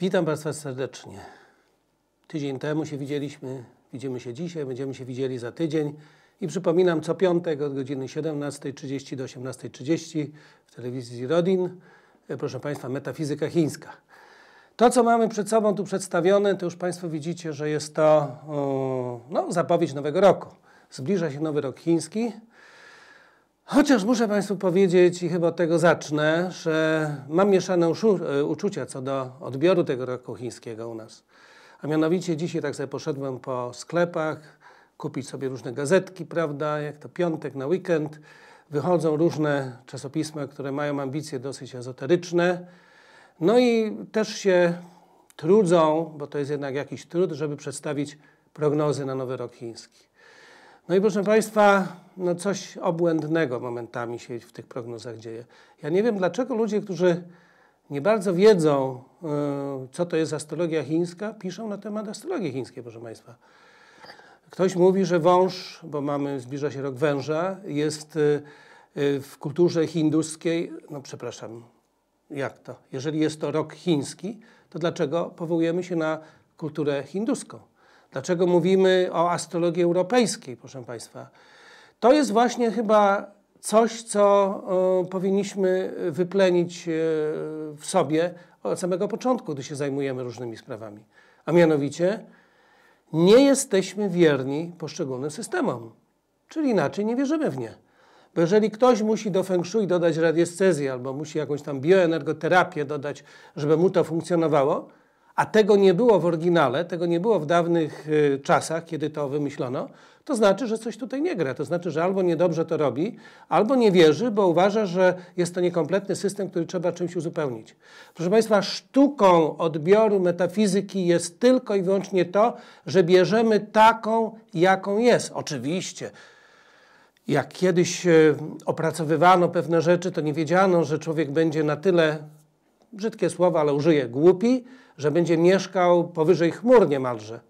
Witam Państwa serdecznie. Tydzień temu się widzieliśmy, widzimy się dzisiaj, będziemy się widzieli za tydzień. I przypominam, co piątek od godziny 17.30 do 18.30 w telewizji Rodin, e, proszę Państwa, metafizyka chińska. To, co mamy przed sobą tu przedstawione, to już Państwo widzicie, że jest to no, zapowiedź nowego roku. Zbliża się nowy rok chiński. Chociaż muszę Państwu powiedzieć, i chyba od tego zacznę, że mam mieszane e, uczucia co do odbioru tego roku chińskiego u nas. A mianowicie dzisiaj tak sobie poszedłem po sklepach, kupić sobie różne gazetki, prawda, jak to piątek na weekend. Wychodzą różne czasopisma, które mają ambicje dosyć ezoteryczne. No i też się trudzą, bo to jest jednak jakiś trud, żeby przedstawić prognozy na nowy rok chiński. No i proszę Państwa, no coś obłędnego momentami się w tych prognozach dzieje. Ja nie wiem, dlaczego ludzie, którzy nie bardzo wiedzą, e, co to jest astrologia chińska, piszą na temat astrologii chińskiej, proszę Państwa. Ktoś mówi, że wąż, bo mamy, zbliża się rok węża, jest e, e, w kulturze hinduskiej, no przepraszam, jak to? Jeżeli jest to rok chiński, to dlaczego powołujemy się na kulturę hinduską? Dlaczego mówimy o astrologii europejskiej, proszę Państwa? To jest właśnie chyba coś, co y, powinniśmy wyplenić y, w sobie od samego początku, gdy się zajmujemy różnymi sprawami. A mianowicie nie jesteśmy wierni poszczególnym systemom, czyli inaczej nie wierzymy w nie. Bo jeżeli ktoś musi do feng shui dodać radiestezję albo musi jakąś tam bioenergoterapię dodać, żeby mu to funkcjonowało, a tego nie było w oryginale, tego nie było w dawnych y, czasach, kiedy to wymyślono, to znaczy, że coś tutaj nie gra. To znaczy, że albo niedobrze to robi, albo nie wierzy, bo uważa, że jest to niekompletny system, który trzeba czymś uzupełnić. Proszę Państwa, sztuką odbioru metafizyki jest tylko i wyłącznie to, że bierzemy taką, jaką jest. Oczywiście. Jak kiedyś y, opracowywano pewne rzeczy, to nie wiedziano, że człowiek będzie na tyle, brzydkie słowa, ale użyję, głupi, że będzie mieszkał powyżej chmur niemalże.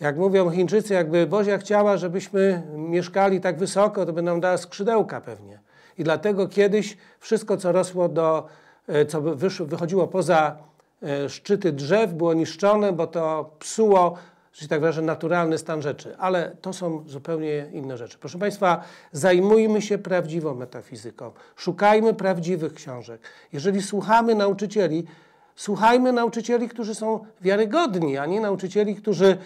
Jak mówią Chińczycy, jakby Bozia chciała, żebyśmy mieszkali tak wysoko, to by nam dała skrzydełka pewnie. I dlatego kiedyś wszystko, co rosło do, e, co wychodziło poza e, szczyty drzew, było niszczone, bo to psuło czyli tak wyrażę, naturalny stan rzeczy, ale to są zupełnie inne rzeczy. Proszę Państwa, zajmujmy się prawdziwą metafizyką, szukajmy prawdziwych książek. Jeżeli słuchamy nauczycieli, Słuchajmy nauczycieli, którzy są wiarygodni, a nie nauczycieli, którzy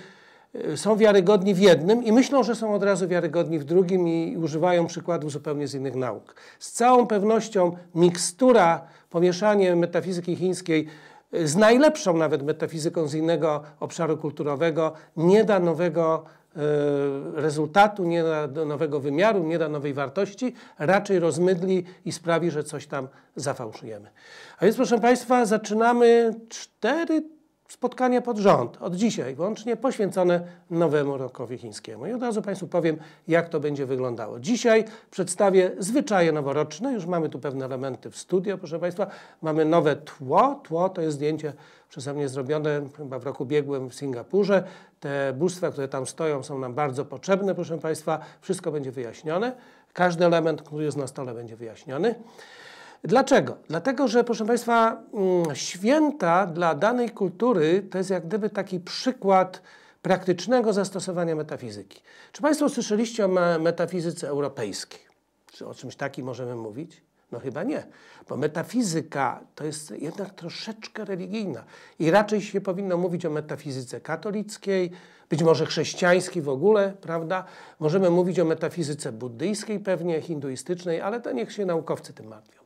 e, są wiarygodni w jednym i myślą, że są od razu wiarygodni w drugim i używają przykładów zupełnie z innych nauk. Z całą pewnością mikstura, pomieszanie metafizyki chińskiej e, z najlepszą nawet metafizyką z innego obszaru kulturowego nie da nowego E, rezultatu, nie da nowego wymiaru, nie da nowej wartości, raczej rozmydli i sprawi, że coś tam zafałszujemy. A więc proszę Państwa zaczynamy cztery spotkanie pod rząd od dzisiaj włącznie poświęcone nowemu rokowi chińskiemu. I od razu Państwu powiem, jak to będzie wyglądało. Dzisiaj przedstawię zwyczaje noworoczne. Już mamy tu pewne elementy w studio, proszę Państwa. Mamy nowe tło. Tło to jest zdjęcie przeze mnie zrobione chyba w roku biegłym w Singapurze. Te bóstwa, które tam stoją, są nam bardzo potrzebne, proszę Państwa. Wszystko będzie wyjaśnione. Każdy element, który jest na stole, będzie wyjaśniony. Dlaczego? Dlatego, że proszę Państwa, mm, święta dla danej kultury to jest jak gdyby taki przykład praktycznego zastosowania metafizyki. Czy Państwo słyszeliście o metafizyce europejskiej? Czy o czymś takim możemy mówić? No chyba nie, bo metafizyka to jest jednak troszeczkę religijna i raczej się powinno mówić o metafizyce katolickiej, być może chrześcijańskiej w ogóle, prawda? Możemy mówić o metafizyce buddyjskiej pewnie, hinduistycznej, ale to niech się naukowcy tym martwią.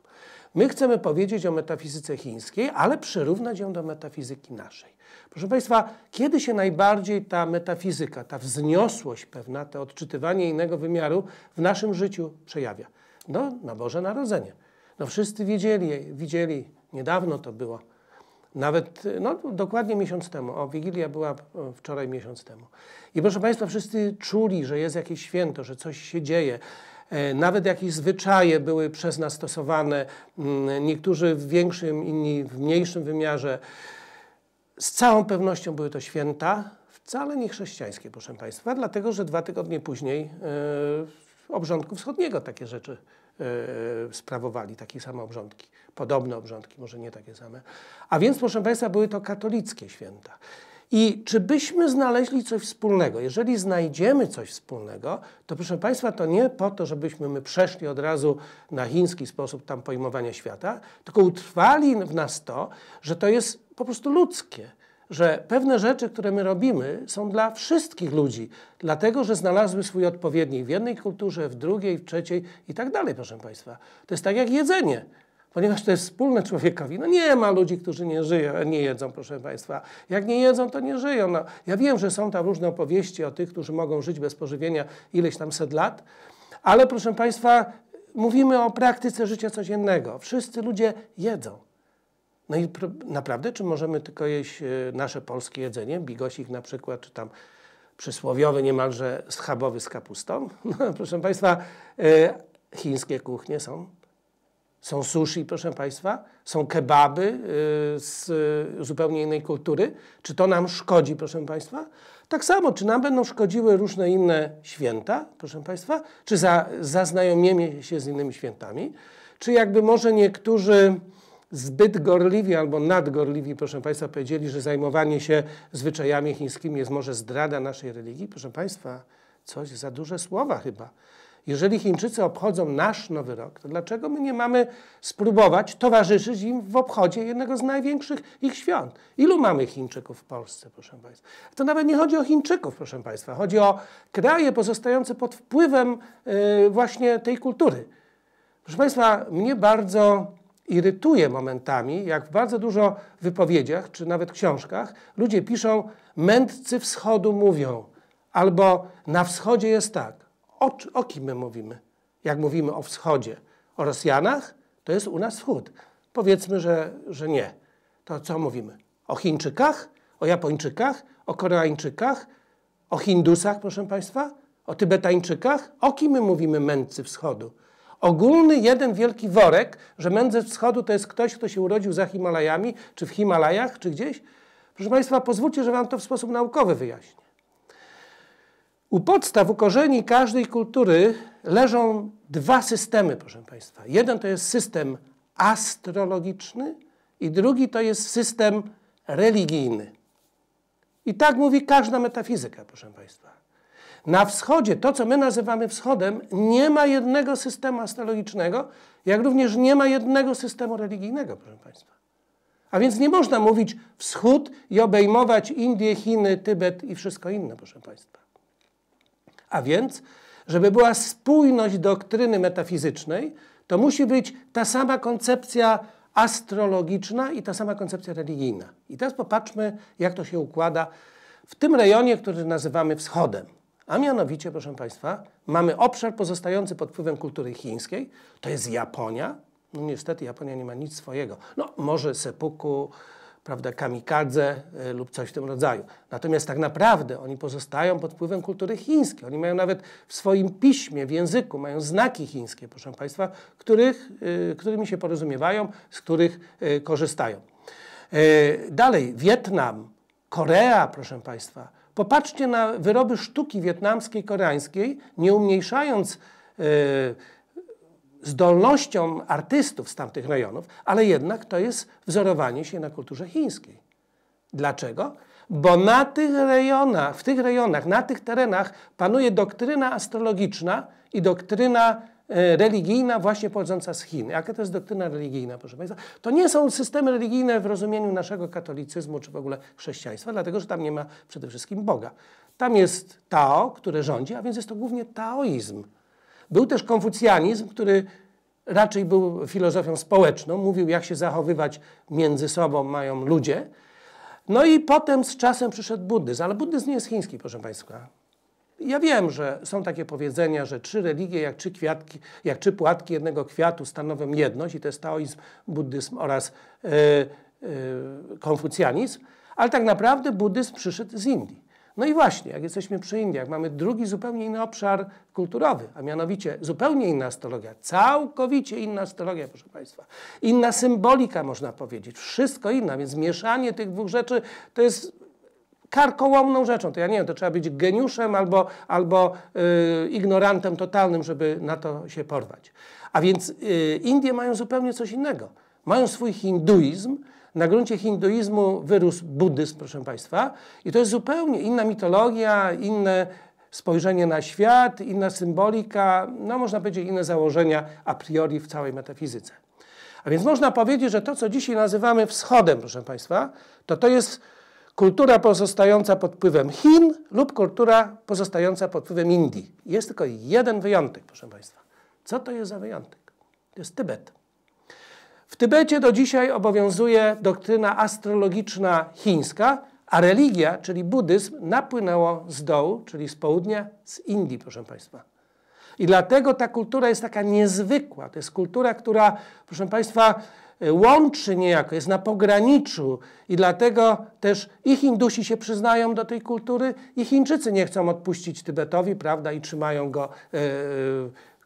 My chcemy powiedzieć o metafizyce chińskiej, ale przyrównać ją do metafizyki naszej. Proszę Państwa, kiedy się najbardziej ta metafizyka, ta wzniosłość pewna, to odczytywanie innego wymiaru w naszym życiu przejawia? No, na Boże Narodzenie. No wszyscy widzieli, widzieli, niedawno to było, nawet no, dokładnie miesiąc temu, o Wigilia była wczoraj miesiąc temu. I proszę Państwa, wszyscy czuli, że jest jakieś święto, że coś się dzieje, E, nawet jakieś zwyczaje były przez nas stosowane, mm, niektórzy w większym, inni w mniejszym wymiarze. Z całą pewnością były to święta, wcale nie chrześcijańskie, proszę Państwa, dlatego że dwa tygodnie później yy, obrządku wschodniego takie rzeczy yy, sprawowali, takie same obrządki, podobne obrządki, może nie takie same. A więc, proszę Państwa, były to katolickie święta. I czy byśmy znaleźli coś wspólnego? Jeżeli znajdziemy coś wspólnego, to proszę Państwa, to nie po to, żebyśmy my przeszli od razu na chiński sposób tam pojmowania świata, tylko utrwali w nas to, że to jest po prostu ludzkie że pewne rzeczy, które my robimy, są dla wszystkich ludzi, dlatego że znalazły swój odpowiednik w jednej kulturze, w drugiej, w trzeciej i tak dalej, proszę Państwa. To jest tak jak jedzenie ponieważ to jest wspólne człowiekowi. No nie ma ludzi, którzy nie żyją, nie jedzą, proszę Państwa. Jak nie jedzą, to nie żyją. No, ja wiem, że są tam różne opowieści o tych, którzy mogą żyć bez pożywienia ileś tam set lat, ale proszę Państwa, mówimy o praktyce życia codziennego. Wszyscy ludzie jedzą. No i naprawdę, czy możemy tylko jeść e, nasze polskie jedzenie, bigosik na przykład, czy tam przysłowiowy niemalże schabowy z kapustą? No, proszę Państwa, e, chińskie kuchnie są są sushi, proszę Państwa, są kebaby y, z y, zupełnie innej kultury. Czy to nam szkodzi, proszę Państwa? Tak samo, czy nam będą szkodziły różne inne święta, proszę Państwa? Czy za, zaznajomienie się z innymi świętami? Czy jakby może niektórzy zbyt gorliwi albo nadgorliwi, proszę Państwa, powiedzieli, że zajmowanie się zwyczajami chińskimi jest może zdrada naszej religii? Proszę Państwa, coś za duże słowa chyba. Jeżeli Chińczycy obchodzą nasz nowy rok, to dlaczego my nie mamy spróbować towarzyszyć im w obchodzie jednego z największych ich świąt? Ilu mamy Chińczyków w Polsce, proszę Państwa? To nawet nie chodzi o Chińczyków, proszę Państwa. Chodzi o kraje pozostające pod wpływem yy, właśnie tej kultury. Proszę Państwa, mnie bardzo irytuje momentami, jak w bardzo dużo wypowiedziach, czy nawet książkach, ludzie piszą, mędrcy wschodu mówią, albo na wschodzie jest tak. O, o kim my mówimy? Jak mówimy o wschodzie, o Rosjanach, to jest u nas wschód. Powiedzmy, że, że nie. To co mówimy? O Chińczykach, o Japończykach, o Koreańczykach, o Hindusach, proszę Państwa, o Tybetańczykach? O kim my mówimy mędrcy wschodu? ogólny jeden wielki worek, że mędrzec wschodu to jest ktoś, kto się urodził za Himalajami, czy w Himalajach, czy gdzieś? Proszę Państwa, pozwólcie, że Wam to w sposób naukowy wyjaśnię. U podstaw, u korzeni każdej kultury leżą dwa systemy, proszę Państwa. Jeden to jest system astrologiczny i drugi to jest system religijny. I tak mówi każda metafizyka, proszę Państwa. Na wschodzie, to co my nazywamy wschodem, nie ma jednego systemu astrologicznego, jak również nie ma jednego systemu religijnego, proszę Państwa. A więc nie można mówić wschód i obejmować Indie, Chiny, Tybet i wszystko inne, proszę Państwa. A więc, żeby była spójność doktryny metafizycznej, to musi być ta sama koncepcja astrologiczna i ta sama koncepcja religijna. I teraz popatrzmy, jak to się układa w tym rejonie, który nazywamy Wschodem. A mianowicie, proszę Państwa, mamy obszar pozostający pod wpływem kultury chińskiej, to jest Japonia. No niestety Japonia nie ma nic swojego. No może seppuku, prawda, kamikadze e, lub coś w tym rodzaju. Natomiast tak naprawdę oni pozostają pod wpływem kultury chińskiej. Oni mają nawet w swoim piśmie, w języku, mają znaki chińskie, proszę Państwa, których, e, którymi się porozumiewają, z których e, korzystają. Dalej, Wietnam, Korea, proszę Państwa. Popatrzcie na wyroby sztuki wietnamskiej, koreańskiej, nie umniejszając zdolnościom artystów z tamtych rejonów, ale jednak to jest wzorowanie się na kulturze chińskiej. Dlaczego? Bo na tych rejonach, w tych rejonach, na tych terenach panuje doktryna astrologiczna i doktryna e, religijna właśnie pochodząca z Chin. Jaka to jest doktryna religijna, proszę Państwa? To nie są systemy religijne w rozumieniu naszego katolicyzmu czy w ogóle chrześcijaństwa, dlatego że tam nie ma przede wszystkim Boga. Tam jest Tao, które rządzi, a więc jest to głównie taoizm. Był też konfucjanizm, który raczej był filozofią społeczną, mówił jak się zachowywać między sobą mają ludzie. No i potem z czasem przyszedł buddyzm, ale buddyzm nie jest chiński, proszę Państwa. Ja wiem, że są takie powiedzenia, że trzy religie, jak trzy, kwiatki, jak trzy płatki jednego kwiatu stanowią jedność i to jest taoizm, buddyzm oraz yy, yy, konfucjanizm, ale tak naprawdę buddyzm przyszedł z Indii. No i właśnie, jak jesteśmy przy Indiach, mamy drugi zupełnie inny obszar kulturowy, a mianowicie zupełnie inna astrologia, całkowicie inna astrologia, proszę Państwa. Inna symbolika, można powiedzieć, wszystko inna, więc mieszanie tych dwóch rzeczy to jest karkołomną rzeczą. To ja nie wiem, to trzeba być geniuszem albo, albo yy, ignorantem totalnym, żeby na to się porwać. A więc yy, Indie mają zupełnie coś innego. Mają swój hinduizm, na gruncie hinduizmu wyrósł buddyzm, proszę Państwa, i to jest zupełnie inna mitologia, inne spojrzenie na świat, inna symbolika, no można powiedzieć inne założenia a priori w całej metafizyce. A więc można powiedzieć, że to, co dzisiaj nazywamy wschodem, proszę Państwa, to to jest kultura pozostająca pod wpływem Chin lub kultura pozostająca pod wpływem Indii. Jest tylko jeden wyjątek, proszę Państwa. Co to jest za wyjątek? To jest Tybet. W Tybecie do dzisiaj obowiązuje doktryna astrologiczna chińska, a religia, czyli buddyzm, napłynęło z dołu, czyli z południa, z Indii, proszę Państwa. I dlatego ta kultura jest taka niezwykła. To jest kultura, która, proszę Państwa, y, łączy niejako, jest na pograniczu i dlatego też i Hindusi się przyznają do tej kultury, i Chińczycy nie chcą odpuścić Tybetowi, prawda, i trzymają go. Yy,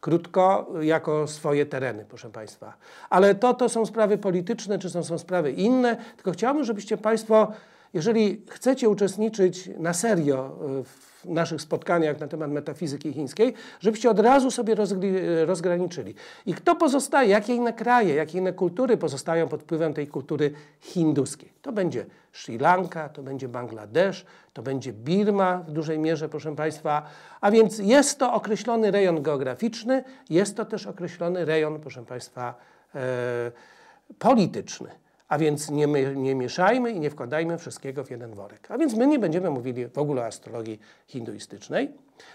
krótko, jako swoje tereny, proszę Państwa. Ale to, to są sprawy polityczne, czy to są sprawy inne, tylko chciałbym, żebyście Państwo jeżeli chcecie uczestniczyć na serio e, w naszych spotkaniach na temat metafizyki chińskiej, żebyście od razu sobie e, rozgraniczyli. I kto pozostaje, jakie inne kraje, jakie inne kultury pozostają pod wpływem tej kultury hinduskiej. To będzie Sri Lanka, to będzie Bangladesz, to będzie Birma w dużej mierze, proszę Państwa. A więc jest to określony rejon geograficzny, jest to też określony rejon, proszę Państwa, e, polityczny. A więc nie, nie mieszajmy i nie wkładajmy wszystkiego w jeden worek. A więc my nie będziemy mówili w ogóle o astrologii hinduistycznej,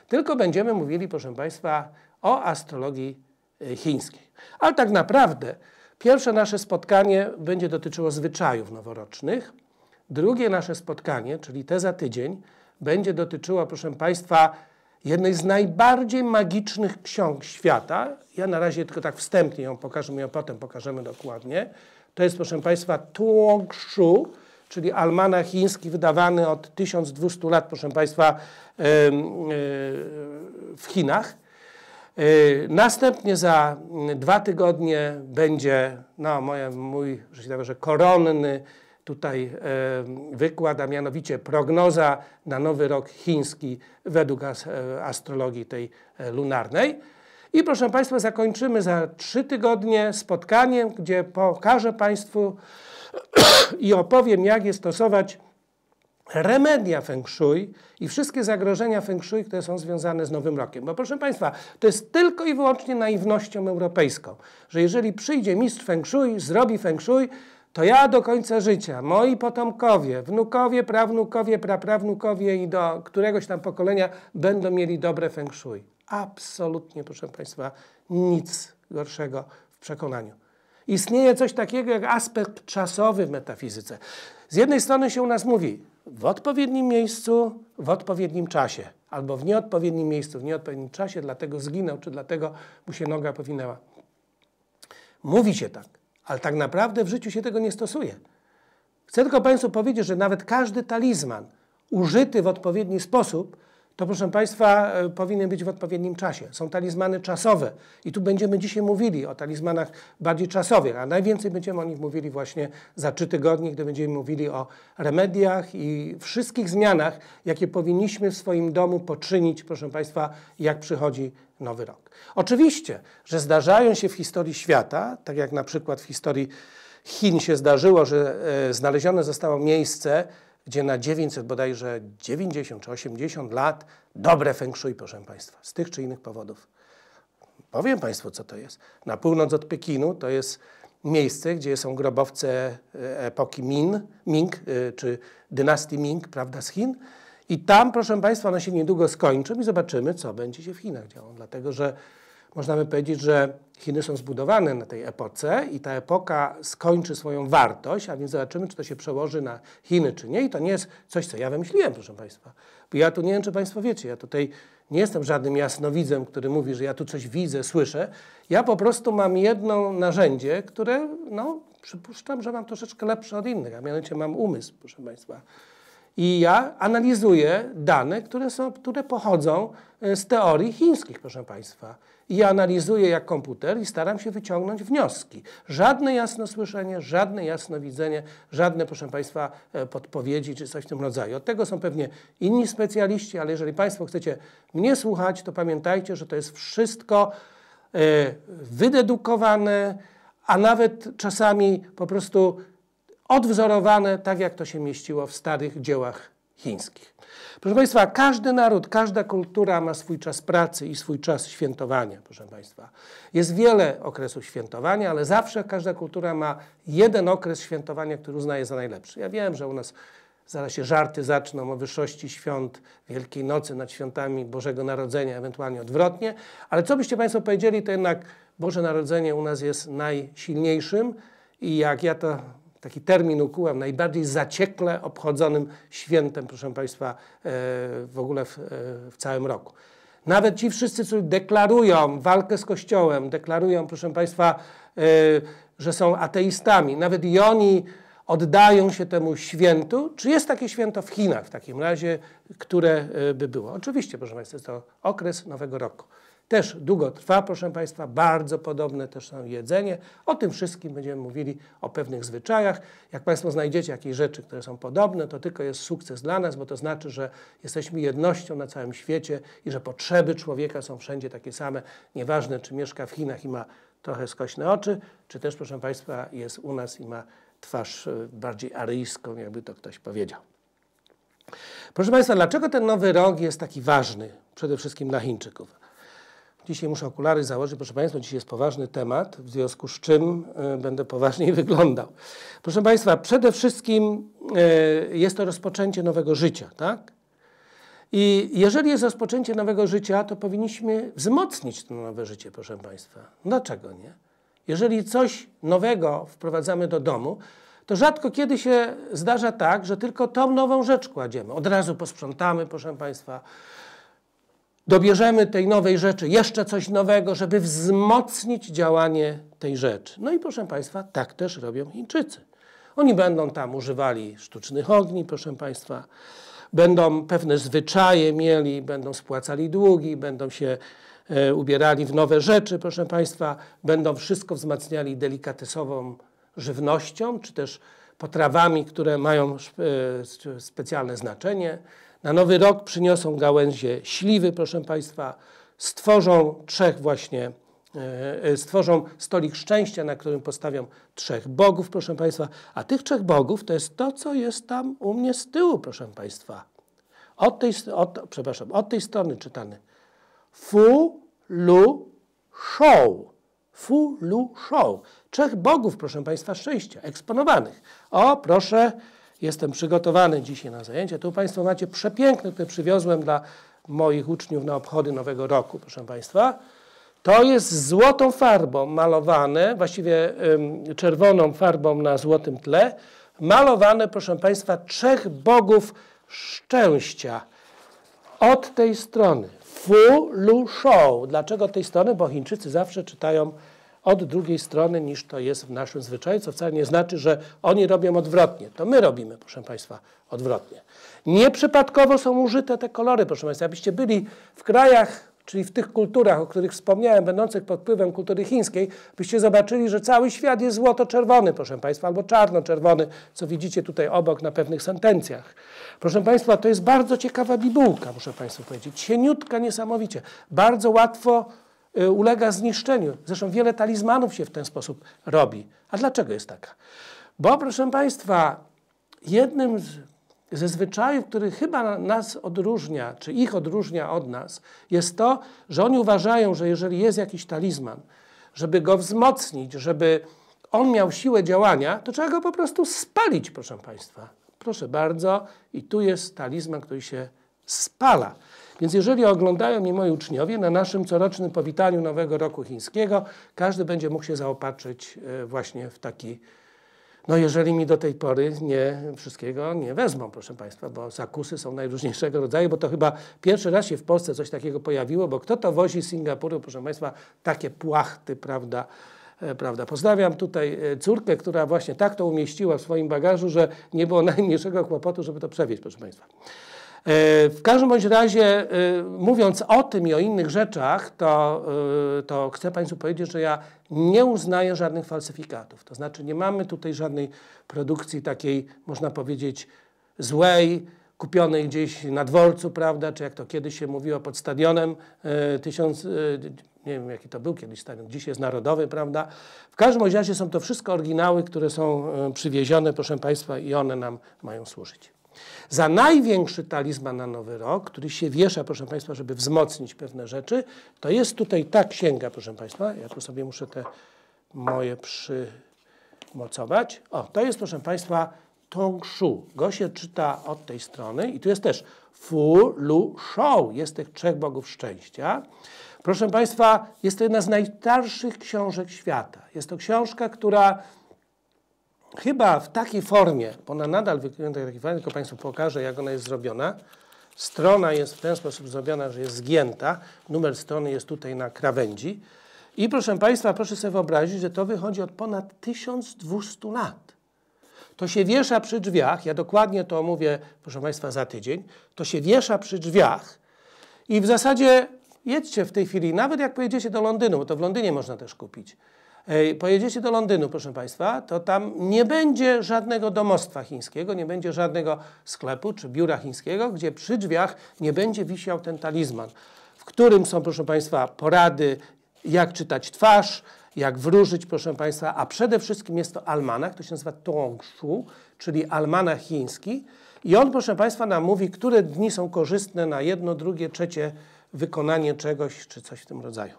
tylko będziemy mówili, proszę Państwa, o astrologii y, chińskiej. Ale tak naprawdę pierwsze nasze spotkanie będzie dotyczyło zwyczajów noworocznych. Drugie nasze spotkanie, czyli te za tydzień, będzie dotyczyło, proszę Państwa, jednej z najbardziej magicznych ksiąg świata. Ja na razie tylko tak wstępnie ją pokażę, my ją potem pokażemy dokładnie. To jest, proszę Państwa, Tuong Shu, czyli almanach chiński wydawany od 1200 lat, proszę Państwa, e, w Chinach. E, następnie za dwa tygodnie będzie no, moje, mój, że się tak że koronny tutaj wykład, a mianowicie prognoza na nowy rok chiński według e, astrologii tej lunarnej. I proszę Państwa, zakończymy za trzy tygodnie spotkaniem, gdzie pokażę Państwu i opowiem, jak je stosować remedia feng shui i wszystkie zagrożenia feng shui, które są związane z Nowym Rokiem. Bo proszę Państwa, to jest tylko i wyłącznie naiwnością europejską, że jeżeli przyjdzie mistrz feng shui, zrobi feng shui, to ja do końca życia, moi potomkowie, wnukowie, prawnukowie, praprawnukowie i do któregoś tam pokolenia będą mieli dobre feng shui absolutnie, proszę Państwa, nic gorszego w przekonaniu. Istnieje coś takiego jak aspekt czasowy w metafizyce. Z jednej strony się u nas mówi w odpowiednim miejscu, w odpowiednim czasie, albo w nieodpowiednim miejscu, w nieodpowiednim czasie, dlatego zginął, czy dlatego mu się noga powinęła. Mówi się tak, ale tak naprawdę w życiu się tego nie stosuje. Chcę tylko Państwu powiedzieć, że nawet każdy talizman użyty w odpowiedni sposób to proszę Państwa e, powinien być w odpowiednim czasie. Są talizmany czasowe i tu będziemy dzisiaj mówili o talizmanach bardziej czasowych, a najwięcej będziemy o nich mówili właśnie za trzy tygodnie, gdy będziemy mówili o remediach i wszystkich zmianach, jakie powinniśmy w swoim domu poczynić, proszę Państwa, jak przychodzi nowy rok. Oczywiście, że zdarzają się w historii świata, tak jak na przykład w historii Chin się zdarzyło, że e, znalezione zostało miejsce, gdzie na 900 bodajże 90 czy 80 lat dobre feng shui, proszę Państwa, z tych czy innych powodów. Powiem Państwu, co to jest. Na północ od Pekinu to jest miejsce, gdzie są grobowce e, epoki Min, Ming, e, czy dynastii Ming, prawda, z Chin. I tam, proszę Państwa, one się niedługo skończą i zobaczymy, co będzie się w Chinach działo. Dlatego, że można by powiedzieć, że Chiny są zbudowane na tej epoce i ta epoka skończy swoją wartość, a więc zobaczymy, czy to się przełoży na Chiny, czy nie. I to nie jest coś, co ja wymyśliłem, proszę Państwa. Bo ja tu nie wiem, czy Państwo wiecie, ja tutaj nie jestem żadnym jasnowidzem, który mówi, że ja tu coś widzę, słyszę. Ja po prostu mam jedno narzędzie, które, no, przypuszczam, że mam troszeczkę lepsze od innych, a mianowicie mam umysł, proszę Państwa. I ja analizuję dane, które, są, które pochodzą e, z teorii chińskich, proszę Państwa i analizuję jak komputer i staram się wyciągnąć wnioski. Żadne jasnosłyszenie, żadne jasnowidzenie, żadne, proszę Państwa, e, podpowiedzi czy coś w tym rodzaju. Od tego są pewnie inni specjaliści, ale jeżeli Państwo chcecie mnie słuchać, to pamiętajcie, że to jest wszystko e, wydedukowane, a nawet czasami po prostu odwzorowane, tak jak to się mieściło w starych dziełach chińskich. Proszę Państwa, każdy naród, każda kultura ma swój czas pracy i swój czas świętowania, proszę Państwa. Jest wiele okresów świętowania, ale zawsze każda kultura ma jeden okres świętowania, który uznaje za najlepszy. Ja wiem, że u nas zaraz się żarty zaczną o wyższości świąt Wielkiej Nocy nad świątami Bożego Narodzenia, ewentualnie odwrotnie, ale co byście Państwo powiedzieli, to jednak Boże Narodzenie u nas jest najsilniejszym i jak ja to taki termin ukułem, najbardziej zaciekle obchodzonym świętem, proszę Państwa, e, w ogóle w, e, w całym roku. Nawet ci wszyscy, którzy deklarują walkę z Kościołem, deklarują, proszę Państwa, e, że są ateistami, nawet i oni oddają się temu świętu. Czy jest takie święto w Chinach w takim razie, które by było? Oczywiście, proszę Państwa, jest to okres Nowego Roku też długo trwa, proszę Państwa, bardzo podobne też są jedzenie. O tym wszystkim będziemy mówili o pewnych zwyczajach. Jak Państwo znajdziecie jakieś rzeczy, które są podobne, to tylko jest sukces dla nas, bo to znaczy, że jesteśmy jednością na całym świecie i że potrzeby człowieka są wszędzie takie same, nieważne czy mieszka w Chinach i ma trochę skośne oczy, czy też, proszę Państwa, jest u nas i ma twarz e, bardziej aryjską, jakby to ktoś powiedział. Proszę Państwa, dlaczego ten nowy rok jest taki ważny przede wszystkim dla Chińczyków? Dzisiaj muszę okulary założyć. Proszę Państwa, dzisiaj jest poważny temat, w związku z czym e, będę poważniej wyglądał. Proszę Państwa, przede wszystkim e, jest to rozpoczęcie nowego życia, tak? I jeżeli jest rozpoczęcie nowego życia, to powinniśmy wzmocnić to nowe życie, proszę Państwa. Dlaczego nie? Jeżeli coś nowego wprowadzamy do domu, to rzadko kiedy się zdarza tak, że tylko tą nową rzecz kładziemy. Od razu posprzątamy, proszę Państwa, dobierzemy tej nowej rzeczy jeszcze coś nowego, żeby wzmocnić działanie tej rzeczy. No i proszę Państwa, tak też robią Chińczycy. Oni będą tam używali sztucznych ogni, proszę Państwa, będą pewne zwyczaje mieli, będą spłacali długi, będą się e, ubierali w nowe rzeczy, proszę Państwa, będą wszystko wzmacniali delikatesową żywnością, czy też potrawami, które mają e, specjalne znaczenie. Na nowy rok przyniosą gałęzie śliwy, proszę Państwa, stworzą trzech właśnie, e, e, stworzą stolik szczęścia, na którym postawią trzech bogów, proszę Państwa, a tych trzech bogów to jest to, co jest tam u mnie z tyłu, proszę Państwa. Od tej, od, przepraszam, od tej strony czytany. Fu, lu, show. Fu, lu, show. Trzech bogów, proszę Państwa, szczęścia, eksponowanych. O, proszę, jestem przygotowany dzisiaj na zajęcie. Tu Państwo macie przepiękne, które przywiozłem dla moich uczniów na obchody Nowego Roku, proszę Państwa. To jest złotą farbą malowane, właściwie czerwoną farbą na złotym tle, malowane, proszę Państwa, trzech bogów szczęścia. Od tej strony. Fu Lu Shou. Dlaczego od tej strony? Bo Chińczycy zawsze czytają od drugiej strony niż to jest w naszym zwyczaju, co wcale nie znaczy, że oni robią odwrotnie. To my robimy, proszę Państwa, odwrotnie. Nieprzypadkowo są użyte te kolory, proszę Państwa. Abyście byli w krajach, czyli w tych kulturach, o których wspomniałem, będących pod wpływem kultury chińskiej, byście zobaczyli, że cały świat jest złoto-czerwony, proszę Państwa, albo czarno-czerwony, co widzicie tutaj obok na pewnych sentencjach. Proszę Państwa, to jest bardzo ciekawa bibułka, muszę Państwu powiedzieć. Cieniutka niesamowicie. Bardzo łatwo Y, ulega zniszczeniu. Zresztą wiele talizmanów się w ten sposób robi. A dlaczego jest taka? Bo proszę Państwa, jednym z, ze zwyczajów, który chyba nas odróżnia, czy ich odróżnia od nas, jest to, że oni uważają, że jeżeli jest jakiś talizman, żeby go wzmocnić, żeby on miał siłę działania, to trzeba go po prostu spalić, proszę Państwa. Proszę bardzo, i tu jest talizman, który się spala. Więc jeżeli oglądają mi moi uczniowie, na naszym corocznym powitaniu Nowego Roku Chińskiego każdy będzie mógł się zaopatrzyć e, właśnie w taki no jeżeli mi do tej pory nie wszystkiego nie wezmą, proszę Państwa, bo zakusy są najróżniejszego rodzaju, bo to chyba pierwszy raz się w Polsce coś takiego pojawiło, bo kto to wozi z Singapuru, proszę Państwa, takie płachty, prawda, e, prawda. Pozdrawiam tutaj e, córkę, która właśnie tak to umieściła w swoim bagażu, że nie było najmniejszego kłopotu, żeby to przewieźć, proszę Państwa. E, w każdym bądź razie, e, mówiąc o tym i o innych rzeczach, to, e, to chcę Państwu powiedzieć, że ja nie uznaję żadnych falsyfikatów. To znaczy, nie mamy tutaj żadnej produkcji takiej, można powiedzieć, złej, kupionej gdzieś na dworcu, prawda, czy jak to kiedyś się mówiło, pod stadionem tysiąc, nie wiem jaki to był kiedyś stadion, dziś jest narodowy, prawda. W każdym razie są to wszystko oryginały, które są przywiezione, proszę Państwa, i one nam mają służyć. Za największy talizman na nowy rok, który się wiesza, proszę Państwa, żeby wzmocnić pewne rzeczy, to jest tutaj ta księga, proszę Państwa. Ja tu sobie muszę te moje przymocować. O, to jest, proszę Państwa, Tong Shu. Go się czyta od tej strony i tu jest też Fu Lu Shou. Jest tych trzech bogów szczęścia. Proszę Państwa, jest to jedna z najstarszych książek świata. Jest to książka, która chyba w takiej formie, bo ona nadal wygląda w takiej formie, tylko Państwu pokażę, jak ona jest zrobiona. Strona jest w ten sposób zrobiona, że jest zgięta. Numer strony jest tutaj na krawędzi. I proszę Państwa, proszę sobie wyobrazić, że to wychodzi od ponad 1200 lat. To się wiesza przy drzwiach, ja dokładnie to mówię, proszę Państwa, za tydzień. To się wiesza przy drzwiach i w zasadzie jedźcie w tej chwili, nawet jak pojedziecie do Londynu, bo to w Londynie można też kupić pojedziecie do Londynu, proszę Państwa, to tam nie będzie żadnego domostwa chińskiego, nie będzie żadnego sklepu czy biura chińskiego, gdzie przy drzwiach nie będzie wisiał ten talizman, w którym są, proszę Państwa, porady, jak czytać twarz, jak wróżyć, proszę Państwa, a przede wszystkim jest to almanach, to się nazywa Tongshu, czyli almanach chiński. I on, proszę Państwa, nam mówi, które dni są korzystne na jedno, drugie, trzecie wykonanie czegoś czy coś w tym rodzaju.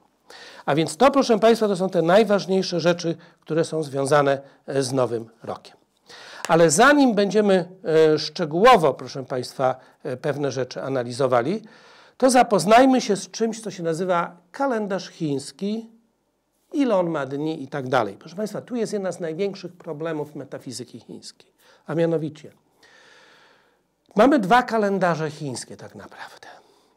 A więc to, proszę Państwa, to są te najważniejsze rzeczy, które są związane e, z Nowym Rokiem. Ale zanim będziemy e, szczegółowo, proszę Państwa, e, pewne rzeczy analizowali, to zapoznajmy się z czymś, co się nazywa kalendarz chiński, ile on ma dni i tak dalej. Proszę Państwa, tu jest jedna z największych problemów metafizyki chińskiej, a mianowicie mamy dwa kalendarze chińskie tak naprawdę.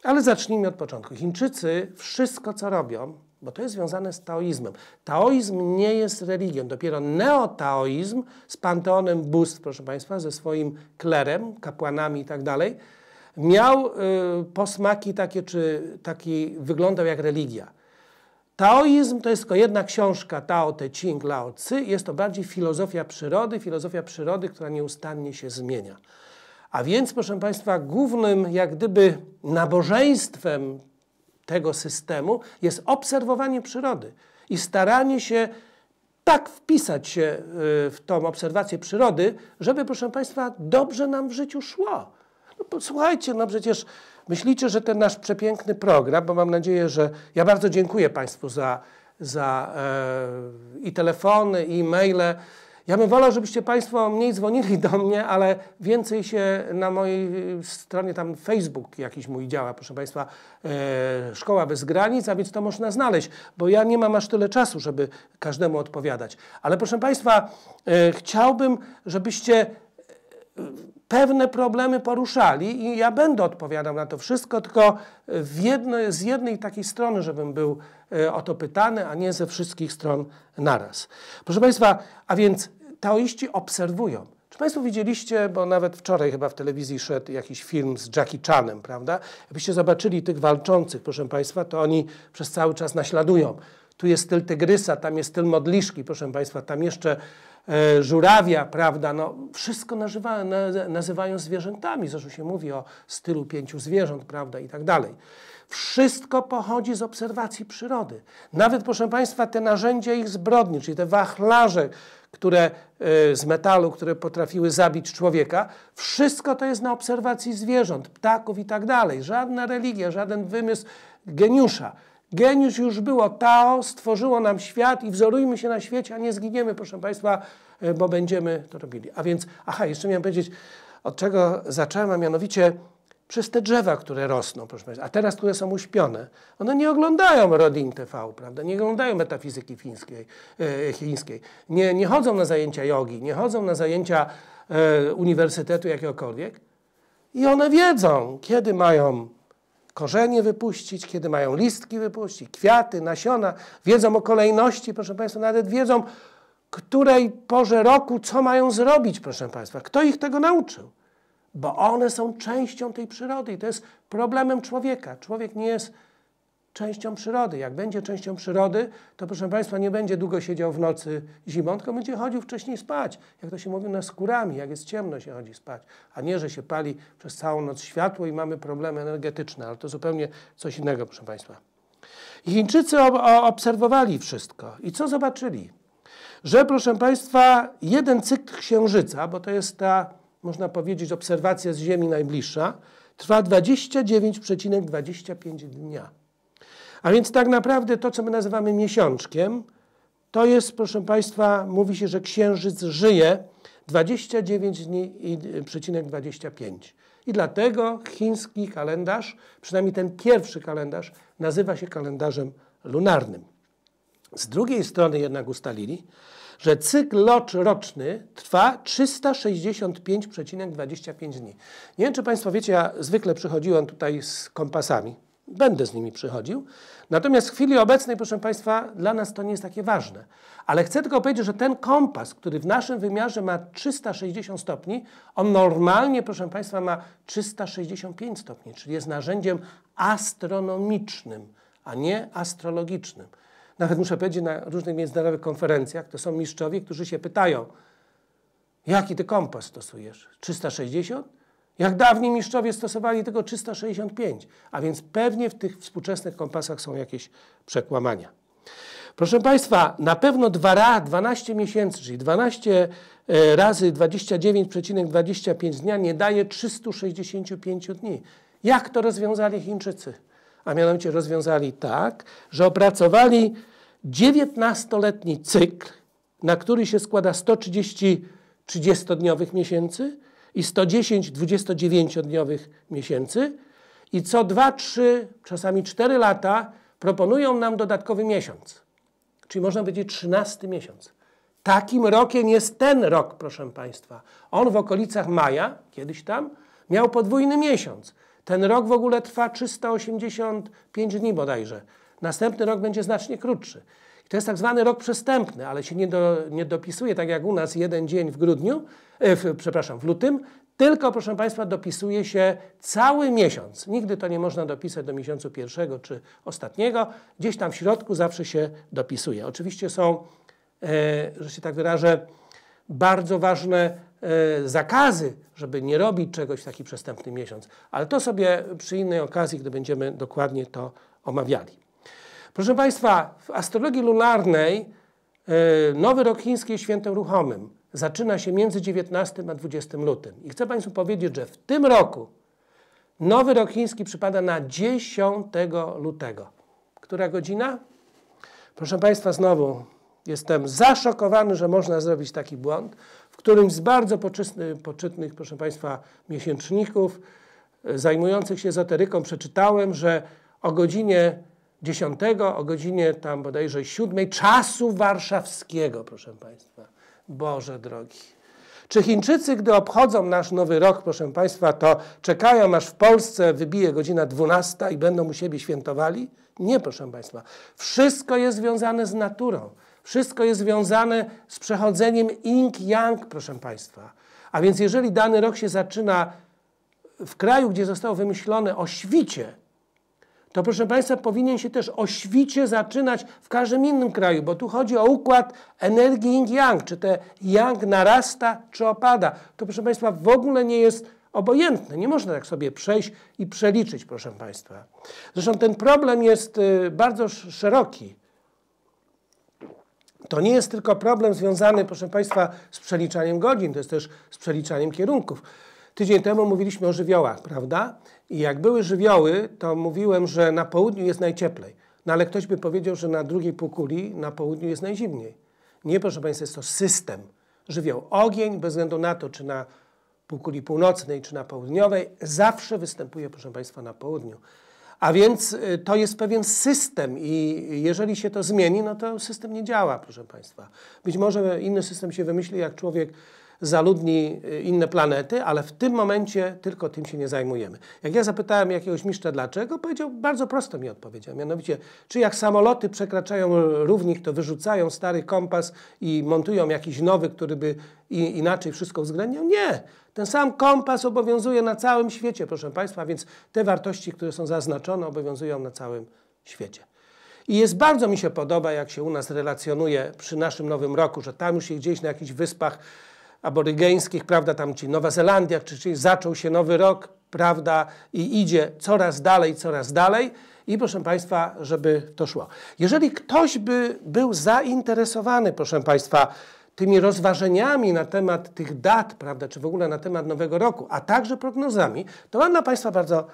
Ale zacznijmy od początku. Chińczycy wszystko, co robią, bo to jest związane z taoizmem. Taoizm nie jest religią. Dopiero neotaoizm z panteonem bóstw, proszę Państwa, ze swoim klerem, kapłanami i tak dalej, miał y, posmaki takie, czy taki wyglądał jak religia. Taoizm to jest tylko jedna książka Tao Te Ching Lao Tzu. Jest to bardziej filozofia przyrody, filozofia przyrody, która nieustannie się zmienia. A więc, proszę Państwa, głównym jak gdyby nabożeństwem tego systemu jest obserwowanie przyrody i staranie się tak wpisać się y, w tą obserwację przyrody, żeby, proszę Państwa, dobrze nam w życiu szło. No, słuchajcie, no przecież myślicie, że ten nasz przepiękny program, bo mam nadzieję, że ja bardzo dziękuję Państwu za, za e, i telefony, i e-maile, ja bym wolał, żebyście Państwo mniej dzwonili do mnie, ale więcej się na mojej y, stronie, tam Facebook jakiś mój działa, proszę Państwa, e, Szkoła Bez Granic, a więc to można znaleźć, bo ja nie mam aż tyle czasu, żeby każdemu odpowiadać. Ale proszę Państwa, e, chciałbym, żebyście e, pewne problemy poruszali i ja będę odpowiadał na to wszystko, tylko jedno, z jednej takiej strony, żebym był e, o to pytany, a nie ze wszystkich stron naraz. Proszę Państwa, a więc taoiści obserwują. Czy Państwo widzieliście, bo nawet wczoraj chyba w telewizji szedł jakiś film z Jackie Chanem, prawda? Jakbyście zobaczyli tych walczących, proszę Państwa, to oni przez cały czas naśladują. Tu jest styl tygrysa, tam jest styl modliszki, proszę Państwa, tam jeszcze e, żurawia, prawda? No, wszystko nazywa, na, nazywają zwierzętami, zresztą się mówi o stylu pięciu zwierząt, prawda, i tak dalej. Wszystko pochodzi z obserwacji przyrody. Nawet, proszę Państwa, te narzędzia ich zbrodni, czyli te wachlarze, które y, z metalu, które potrafiły zabić człowieka. Wszystko to jest na obserwacji zwierząt, ptaków i tak dalej. Żadna religia, żaden wymysł geniusza. Geniusz już było, Tao stworzyło nam świat i wzorujmy się na świecie, a nie zginiemy, proszę Państwa, y, bo będziemy to robili. A więc, aha, jeszcze miałem powiedzieć, od czego zacząłem, a mianowicie przez te drzewa, które rosną, proszę Państwa, a teraz, które są uśpione. One nie oglądają Rodin TV, prawda? nie oglądają metafizyki fińskiej, e, chińskiej, nie, nie chodzą na zajęcia jogi, nie chodzą na zajęcia e, uniwersytetu jakiegokolwiek i one wiedzą, kiedy mają korzenie wypuścić, kiedy mają listki wypuścić, kwiaty, nasiona, wiedzą o kolejności, proszę Państwa, nawet wiedzą, której porze roku co mają zrobić, proszę Państwa. Kto ich tego nauczył? bo one są częścią tej przyrody i to jest problemem człowieka. Człowiek nie jest częścią przyrody. Jak będzie częścią przyrody, to proszę Państwa, nie będzie długo siedział w nocy zimą, tylko będzie chodził wcześniej spać. Jak to się mówi, na skórami, jak jest ciemno, się chodzi spać, a nie, że się pali przez całą noc światło i mamy problemy energetyczne, ale to zupełnie coś innego, proszę Państwa. I Chińczycy obserwowali wszystko. I co zobaczyli? Że, proszę Państwa, jeden cykl księżyca, bo to jest ta można powiedzieć, obserwacja z Ziemi najbliższa, trwa 29,25 dnia. A więc tak naprawdę to, co my nazywamy miesiączkiem, to jest, proszę Państwa, mówi się, że księżyc żyje 29 dni i 25. I dlatego chiński kalendarz, przynajmniej ten pierwszy kalendarz, nazywa się kalendarzem lunarnym. Z drugiej strony jednak ustalili, że cykl roczny trwa 365,25 dni. Nie wiem, czy Państwo wiecie, ja zwykle przychodziłem tutaj z kompasami. Będę z nimi przychodził. Natomiast w chwili obecnej, proszę Państwa, dla nas to nie jest takie ważne. Ale chcę tylko powiedzieć, że ten kompas, który w naszym wymiarze ma 360 stopni, on normalnie, proszę Państwa, ma 365 stopni, czyli jest narzędziem astronomicznym, a nie astrologicznym. Nawet muszę powiedzieć, na różnych międzynarodowych konferencjach to są mistrzowie, którzy się pytają, jaki ty kompas stosujesz? 360? Jak dawni mistrzowie stosowali tego 365, a więc pewnie w tych współczesnych kompasach są jakieś przekłamania. Proszę Państwa, na pewno dwa razy, 12 miesięcy, czyli 12 e, razy 29,25 dnia nie daje 365 dni. Jak to rozwiązali Chińczycy? a mianowicie rozwiązali tak, że opracowali 19-letni cykl, na który się składa 130 30-dniowych miesięcy i 110 29-dniowych miesięcy i co 2, 3, czasami 4 lata proponują nam dodatkowy miesiąc. Czyli można powiedzieć 13 miesiąc. Takim rokiem jest ten rok, proszę Państwa. On w okolicach maja, kiedyś tam, miał podwójny miesiąc. Ten rok w ogóle trwa 385 dni bodajże. Następny rok będzie znacznie krótszy. I to jest tak zwany rok przestępny, ale się nie, do, nie dopisuje, tak jak u nas jeden dzień w grudniu, e, w, przepraszam, w lutym, tylko proszę Państwa dopisuje się cały miesiąc. Nigdy to nie można dopisać do miesiącu pierwszego czy ostatniego. Gdzieś tam w środku zawsze się dopisuje. Oczywiście są, e, że się tak wyrażę, bardzo ważne E, zakazy, żeby nie robić czegoś w taki przestępny miesiąc. Ale to sobie przy innej okazji, gdy będziemy dokładnie to omawiali. Proszę Państwa, w astrologii lunarnej e, Nowy Rok Chiński jest świętem ruchomym. Zaczyna się między 19 a 20 lutym. I chcę Państwu powiedzieć, że w tym roku Nowy Rok Chiński przypada na 10 lutego. Która godzina? Proszę Państwa, znowu jestem zaszokowany, że można zrobić taki błąd którymś z bardzo poczytnych, poczytnych, proszę Państwa, miesięczników e, zajmujących się ezoteryką przeczytałem, że o godzinie 10, o godzinie tam bodajże 7 czasu warszawskiego, proszę Państwa. Boże drogi. Czy Chińczycy, gdy obchodzą nasz nowy rok, proszę Państwa, to czekają aż w Polsce wybije godzina 12 i będą u siebie świętowali? Nie, proszę Państwa. Wszystko jest związane z naturą. Wszystko jest związane z przechodzeniem ink-yang, proszę Państwa. A więc jeżeli dany rok się zaczyna w kraju, gdzie zostało wymyślone o świcie, to proszę Państwa powinien się też o świcie zaczynać w każdym innym kraju, bo tu chodzi o układ energii yin-yang, czy te yang narasta, czy opada. To proszę Państwa w ogóle nie jest obojętne, nie można tak sobie przejść i przeliczyć, proszę Państwa. Zresztą ten problem jest y, bardzo szeroki. To nie jest tylko problem związany, proszę Państwa, z przeliczaniem godzin, to jest też z przeliczaniem kierunków. Tydzień temu mówiliśmy o żywiołach, prawda? I jak były żywioły, to mówiłem, że na południu jest najcieplej. No ale ktoś by powiedział, że na drugiej półkuli, na południu jest najzimniej. Nie, proszę Państwa, jest to system. Żywioł ogień, bez względu na to, czy na półkuli północnej, czy na południowej, zawsze występuje, proszę Państwa, na południu. A więc y, to jest pewien system i jeżeli się to zmieni, no to system nie działa, proszę Państwa. Być może inny system się wymyśli, jak człowiek zaludni y, inne planety, ale w tym momencie tylko tym się nie zajmujemy. Jak ja zapytałem jakiegoś mistrza dlaczego, powiedział, bardzo prosto mi odpowiedział, mianowicie, czy jak samoloty przekraczają równik, to wyrzucają stary kompas i montują jakiś nowy, który by inaczej wszystko uwzględniał? Nie. Ten sam kompas obowiązuje na całym świecie, proszę Państwa, więc te wartości, które są zaznaczone, obowiązują na całym świecie. I jest bardzo mi się podoba, jak się u nas relacjonuje przy naszym Nowym Roku, że tam już się gdzieś na jakichś wyspach aborygeńskich, prawda, tam ci Nowa Zelandia, czy, czy zaczął się Nowy Rok, prawda, i idzie coraz dalej, coraz dalej. I proszę Państwa, żeby to szło. Jeżeli ktoś by był zainteresowany, proszę Państwa, tymi rozważeniami na temat tych dat, prawda, czy w ogóle na temat nowego roku, a także prognozami, to mam dla Państwa bardzo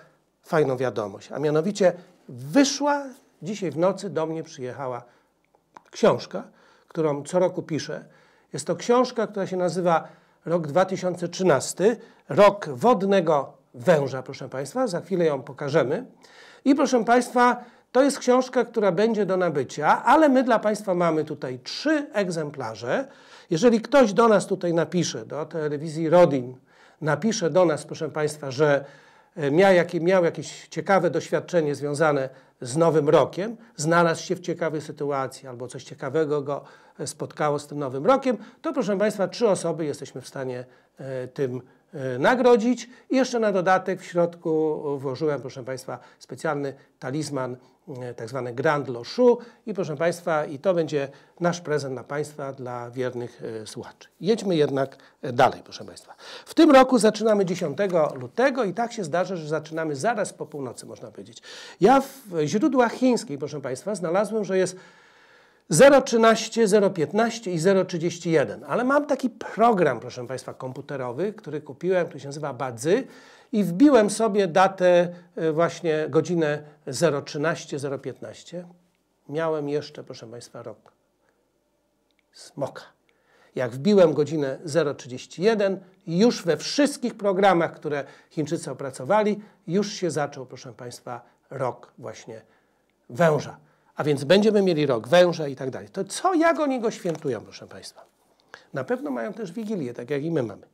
fajną wiadomość. A mianowicie wyszła, dzisiaj w nocy do mnie przyjechała książka, którą co roku piszę. Jest to książka, która się nazywa Rok 2013, rok wodnego węża, proszę Państwa. Za chwilę ją pokażemy. I proszę Państwa, to jest książka, która będzie do nabycia, ale my dla Państwa mamy tutaj trzy egzemplarze. Jeżeli ktoś do nas tutaj napisze, do telewizji Rodin, napisze do nas, proszę Państwa, że e, miał, jakie, miał jakieś ciekawe doświadczenie związane z Nowym Rokiem, znalazł się w ciekawej sytuacji albo coś ciekawego go e, spotkało z tym Nowym Rokiem, to proszę Państwa, trzy osoby jesteśmy w stanie e, tym nagrodzić. I jeszcze na dodatek w środku włożyłem, proszę Państwa, specjalny talizman E, tak zwane Grand Loszu i proszę Państwa, i to będzie nasz prezent dla Państwa, dla wiernych e, słuchaczy. Jedźmy jednak e, dalej, proszę Państwa. W tym roku zaczynamy 10 lutego i tak się zdarza, że zaczynamy zaraz po północy, można powiedzieć. Ja w źródłach chińskich, proszę Państwa, znalazłem, że jest 0,13, 0,15 i 0,31, ale mam taki program, proszę Państwa, komputerowy, który kupiłem, który się nazywa Badzy i wbiłem sobie datę e, właśnie godzinę 013-015. Miałem jeszcze, proszę Państwa, rok smoka. Jak wbiłem godzinę 031, już we wszystkich programach, które Chińczycy opracowali, już się zaczął, proszę Państwa, rok właśnie węża. A więc będziemy mieli rok węża i tak dalej. To co, jak oni go świętują, proszę Państwa? Na pewno mają też Wigilię, tak jak i my mamy.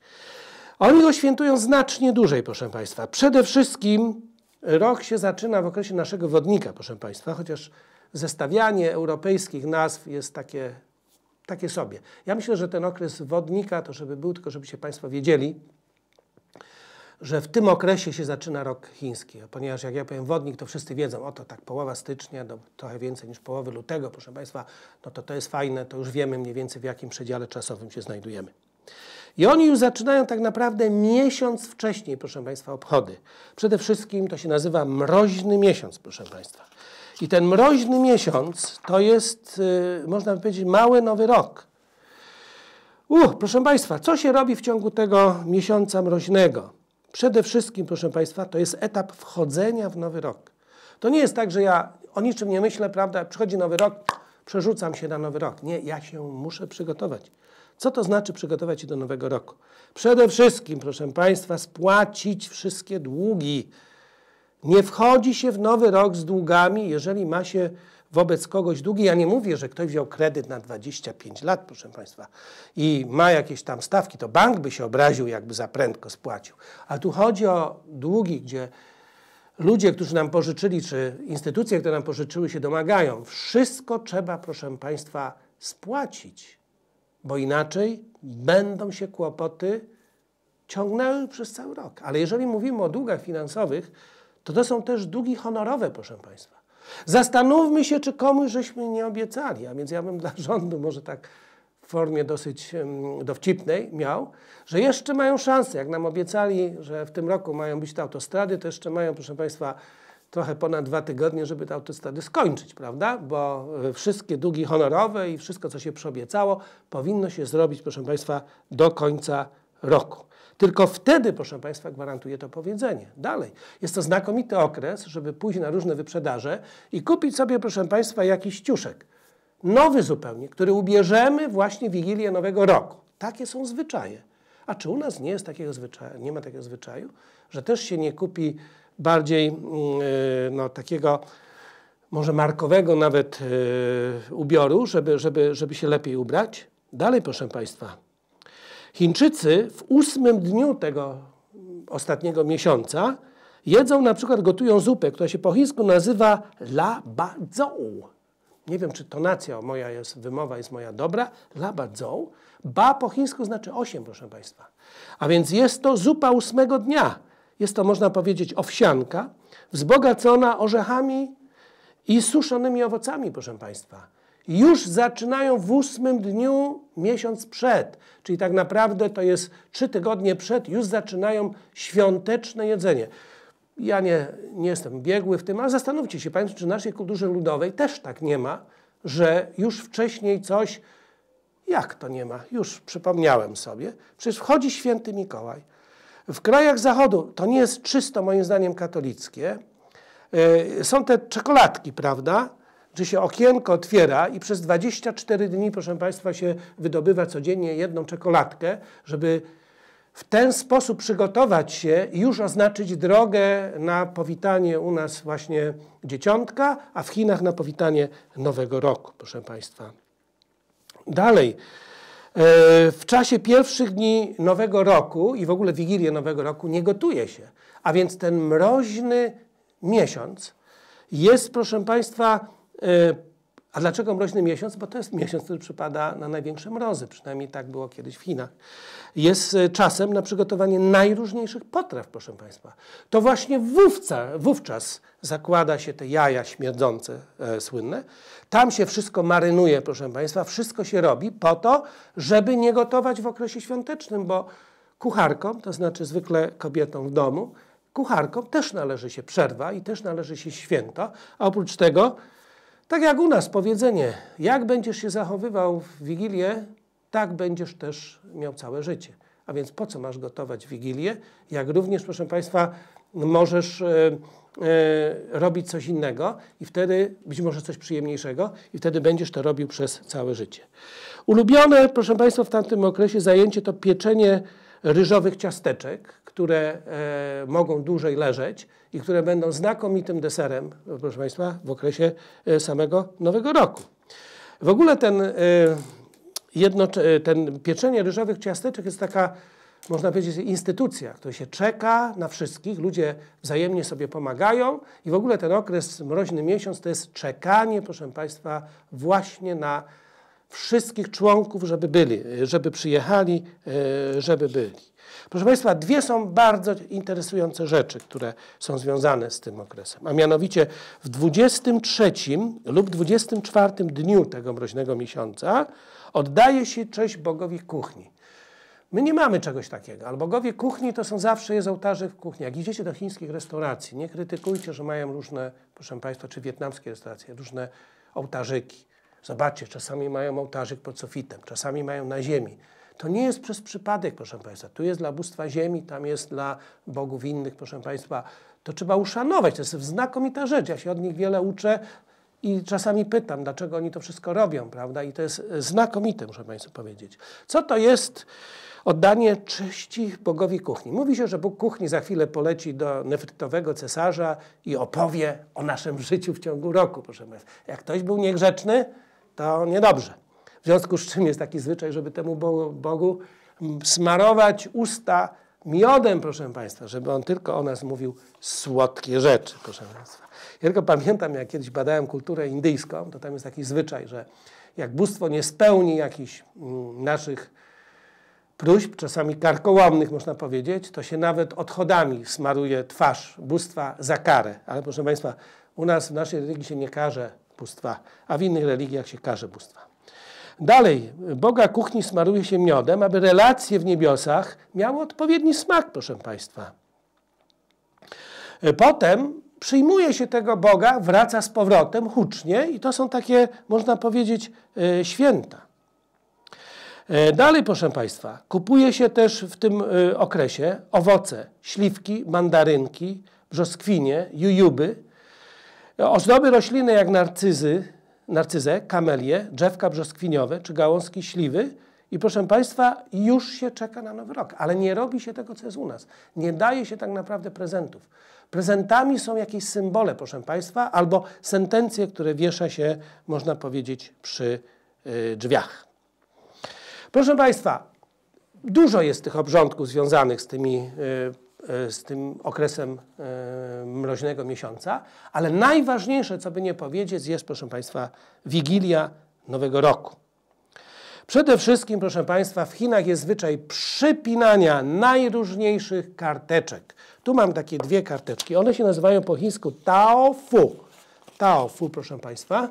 Oni go świętują znacznie dłużej, proszę Państwa. Przede wszystkim rok się zaczyna w okresie naszego wodnika, proszę Państwa, chociaż zestawianie europejskich nazw jest takie, takie sobie. Ja myślę, że ten okres wodnika, to żeby był, tylko żebyście Państwo wiedzieli, że w tym okresie się zaczyna rok chiński, ponieważ jak ja powiem wodnik, to wszyscy wiedzą, oto tak połowa stycznia, no, trochę więcej niż połowy lutego, proszę Państwa, no to to jest fajne, to już wiemy mniej więcej w jakim przedziale czasowym się znajdujemy. I oni już zaczynają tak naprawdę miesiąc wcześniej, proszę Państwa, obchody. Przede wszystkim to się nazywa mroźny miesiąc, proszę Państwa. I ten mroźny miesiąc to jest, y, można by powiedzieć, mały nowy rok. Uch, proszę Państwa, co się robi w ciągu tego miesiąca mroźnego? Przede wszystkim, proszę Państwa, to jest etap wchodzenia w nowy rok. To nie jest tak, że ja o niczym nie myślę, prawda? Przychodzi nowy rok, przerzucam się na nowy rok. Nie, ja się muszę przygotować. Co to znaczy przygotować się do nowego roku? Przede wszystkim, proszę Państwa, spłacić wszystkie długi. Nie wchodzi się w nowy rok z długami, jeżeli ma się wobec kogoś długi. Ja nie mówię, że ktoś wziął kredyt na 25 lat, proszę Państwa, i ma jakieś tam stawki, to bank by się obraził, jakby za prędko spłacił. A tu chodzi o długi, gdzie ludzie, którzy nam pożyczyli, czy instytucje, które nam pożyczyły, się domagają. Wszystko trzeba, proszę Państwa, spłacić bo inaczej będą się kłopoty ciągnęły przez cały rok. Ale jeżeli mówimy o długach finansowych, to to są też długi honorowe, proszę Państwa. Zastanówmy się, czy komuś żeśmy nie obiecali, a więc ja bym dla rządu może tak w formie dosyć dowcipnej miał, że jeszcze mają szansę. Jak nam obiecali, że w tym roku mają być te autostrady, to jeszcze mają, proszę Państwa, trochę ponad dwa tygodnie, żeby te autostrady skończyć, prawda? Bo e, wszystkie długi honorowe i wszystko, co się przyobiecało, powinno się zrobić, proszę Państwa, do końca roku. Tylko wtedy, proszę Państwa, gwarantuje to powiedzenie. Dalej. Jest to znakomity okres, żeby pójść na różne wyprzedaże i kupić sobie, proszę Państwa, jakiś ciuszek. Nowy zupełnie, który ubierzemy właśnie w Wigilię Nowego Roku. Takie są zwyczaje. A czy u nas nie jest takiego zwyczaju, nie ma takiego zwyczaju, że też się nie kupi bardziej mm, y, no, takiego może markowego nawet y, ubioru, żeby, żeby, żeby się lepiej ubrać. Dalej, proszę Państwa. Chińczycy w ósmym dniu tego ostatniego miesiąca jedzą, na przykład gotują zupę, która się po chińsku nazywa la bazou. Nie wiem, czy tonacja moja jest, wymowa jest moja dobra. La bazou. Ba po chińsku znaczy osiem, proszę Państwa. A więc jest to zupa ósmego dnia. Jest to, można powiedzieć, owsianka wzbogacona orzechami i suszonymi owocami, proszę Państwa. Już zaczynają w ósmym dniu miesiąc przed, czyli tak naprawdę to jest trzy tygodnie przed, już zaczynają świąteczne jedzenie. Ja nie, nie jestem biegły w tym, ale zastanówcie się Państwo, czy w naszej kulturze ludowej też tak nie ma, że już wcześniej coś, jak to nie ma, już przypomniałem sobie, przecież wchodzi święty Mikołaj. W krajach Zachodu to nie jest czysto moim zdaniem katolickie. E, są te czekoladki, prawda? Czy się okienko otwiera i przez 24 dni, proszę Państwa, się wydobywa codziennie jedną czekoladkę, żeby w ten sposób przygotować się i już oznaczyć drogę na powitanie u nas właśnie dzieciątka, a w Chinach na powitanie nowego roku, proszę Państwa. Dalej, E, w czasie pierwszych dni Nowego Roku i w ogóle Wigilię Nowego Roku nie gotuje się. A więc ten mroźny miesiąc jest, proszę Państwa, e, a dlaczego mroźny miesiąc? Bo to jest miesiąc, który przypada na największe mrozy, przynajmniej tak było kiedyś w Chinach. Jest e, czasem na przygotowanie najróżniejszych potraw, proszę Państwa. To właśnie wówczas zakłada się te jaja śmierdzące e, słynne. Tam się wszystko marynuje, proszę Państwa, wszystko się robi po to, żeby nie gotować w okresie świątecznym, bo kucharkom, to znaczy zwykle kobietom w domu, kucharkom też należy się przerwa i też należy się święto, a oprócz tego tak jak u nas powiedzenie, jak będziesz się zachowywał w Wigilię, tak będziesz też miał całe życie. A więc po co masz gotować Wigilię, jak również, proszę Państwa, możesz y, y, robić coś innego i wtedy być może coś przyjemniejszego i wtedy będziesz to robił przez całe życie. Ulubione, proszę Państwa, w tamtym okresie zajęcie to pieczenie ryżowych ciasteczek, które e, mogą dłużej leżeć i które będą znakomitym deserem, proszę Państwa, w okresie e, samego Nowego Roku. W ogóle ten, e, jedno, e, ten pieczenie ryżowych ciasteczek jest taka można powiedzieć, instytucja, której się czeka na wszystkich, ludzie wzajemnie sobie pomagają i w ogóle ten okres, mroźny miesiąc, to jest czekanie, proszę Państwa, właśnie na wszystkich członków, żeby byli, żeby przyjechali, e, żeby byli. Proszę Państwa, dwie są bardzo interesujące rzeczy, które są związane z tym okresem. A mianowicie w 23 lub 24 dniu tego mroźnego miesiąca oddaje się cześć Bogowi kuchni. My nie mamy czegoś takiego, ale bogowie kuchni to są zawsze jest ołtarze w kuchni. Jak idziecie do chińskich restauracji, nie krytykujcie, że mają różne, proszę Państwa, czy wietnamskie restauracje, różne ołtarzyki. Zobaczcie, czasami mają ołtarzyk pod sufitem, czasami mają na ziemi. To nie jest przez przypadek, proszę Państwa. Tu jest dla bóstwa ziemi, tam jest dla bogów innych, proszę Państwa. To trzeba uszanować, to jest znakomita rzecz. Ja się od nich wiele uczę i czasami pytam, dlaczego oni to wszystko robią, prawda? I to jest e, znakomite, muszę Państwu powiedzieć. Co to jest oddanie czyści bogowi kuchni? Mówi się, że Bóg kuchni za chwilę poleci do nefrytowego cesarza i opowie o naszym życiu w ciągu roku, proszę Państwa. Jak ktoś był niegrzeczny, to niedobrze. W związku z czym jest taki zwyczaj, żeby temu Bogu, Bogu smarować usta miodem, proszę Państwa, żeby on tylko o nas mówił słodkie rzeczy, proszę Państwa. Ja tylko pamiętam, jak kiedyś badałem kulturę indyjską, to tam jest taki zwyczaj, że jak bóstwo nie spełni jakichś mm, naszych próśb, czasami karkołomnych można powiedzieć, to się nawet odchodami smaruje twarz bóstwa za karę. Ale proszę Państwa, u nas w naszej religii się nie karze bóstwa, a w innych religiach się karze bóstwa. Dalej, Boga kuchni smaruje się miodem, aby relacje w niebiosach miały odpowiedni smak, proszę Państwa. Potem przyjmuje się tego Boga, wraca z powrotem hucznie i to są takie, można powiedzieć, e, święta. E, dalej, proszę Państwa, kupuje się też w tym e, okresie owoce, śliwki, mandarynki, brzoskwinie, jujuby, Ozdoby rośliny jak narcyzy, narcyzę, kamelie, drzewka brzoskwiniowe czy gałązki śliwy i proszę Państwa, już się czeka na Nowy Rok, ale nie robi się tego, co jest u nas. Nie daje się tak naprawdę prezentów. Prezentami są jakieś symbole, proszę Państwa, albo sentencje, które wiesza się, można powiedzieć, przy y, drzwiach. Proszę Państwa, dużo jest tych obrządków związanych z tymi y, E, z tym okresem e, mroźnego miesiąca, ale najważniejsze, co by nie powiedzieć, jest, proszę Państwa, Wigilia Nowego Roku. Przede wszystkim, proszę Państwa, w Chinach jest zwyczaj przypinania najróżniejszych karteczek. Tu mam takie dwie karteczki. One się nazywają po chińsku Tao Fu. Tao Fu, proszę Państwa.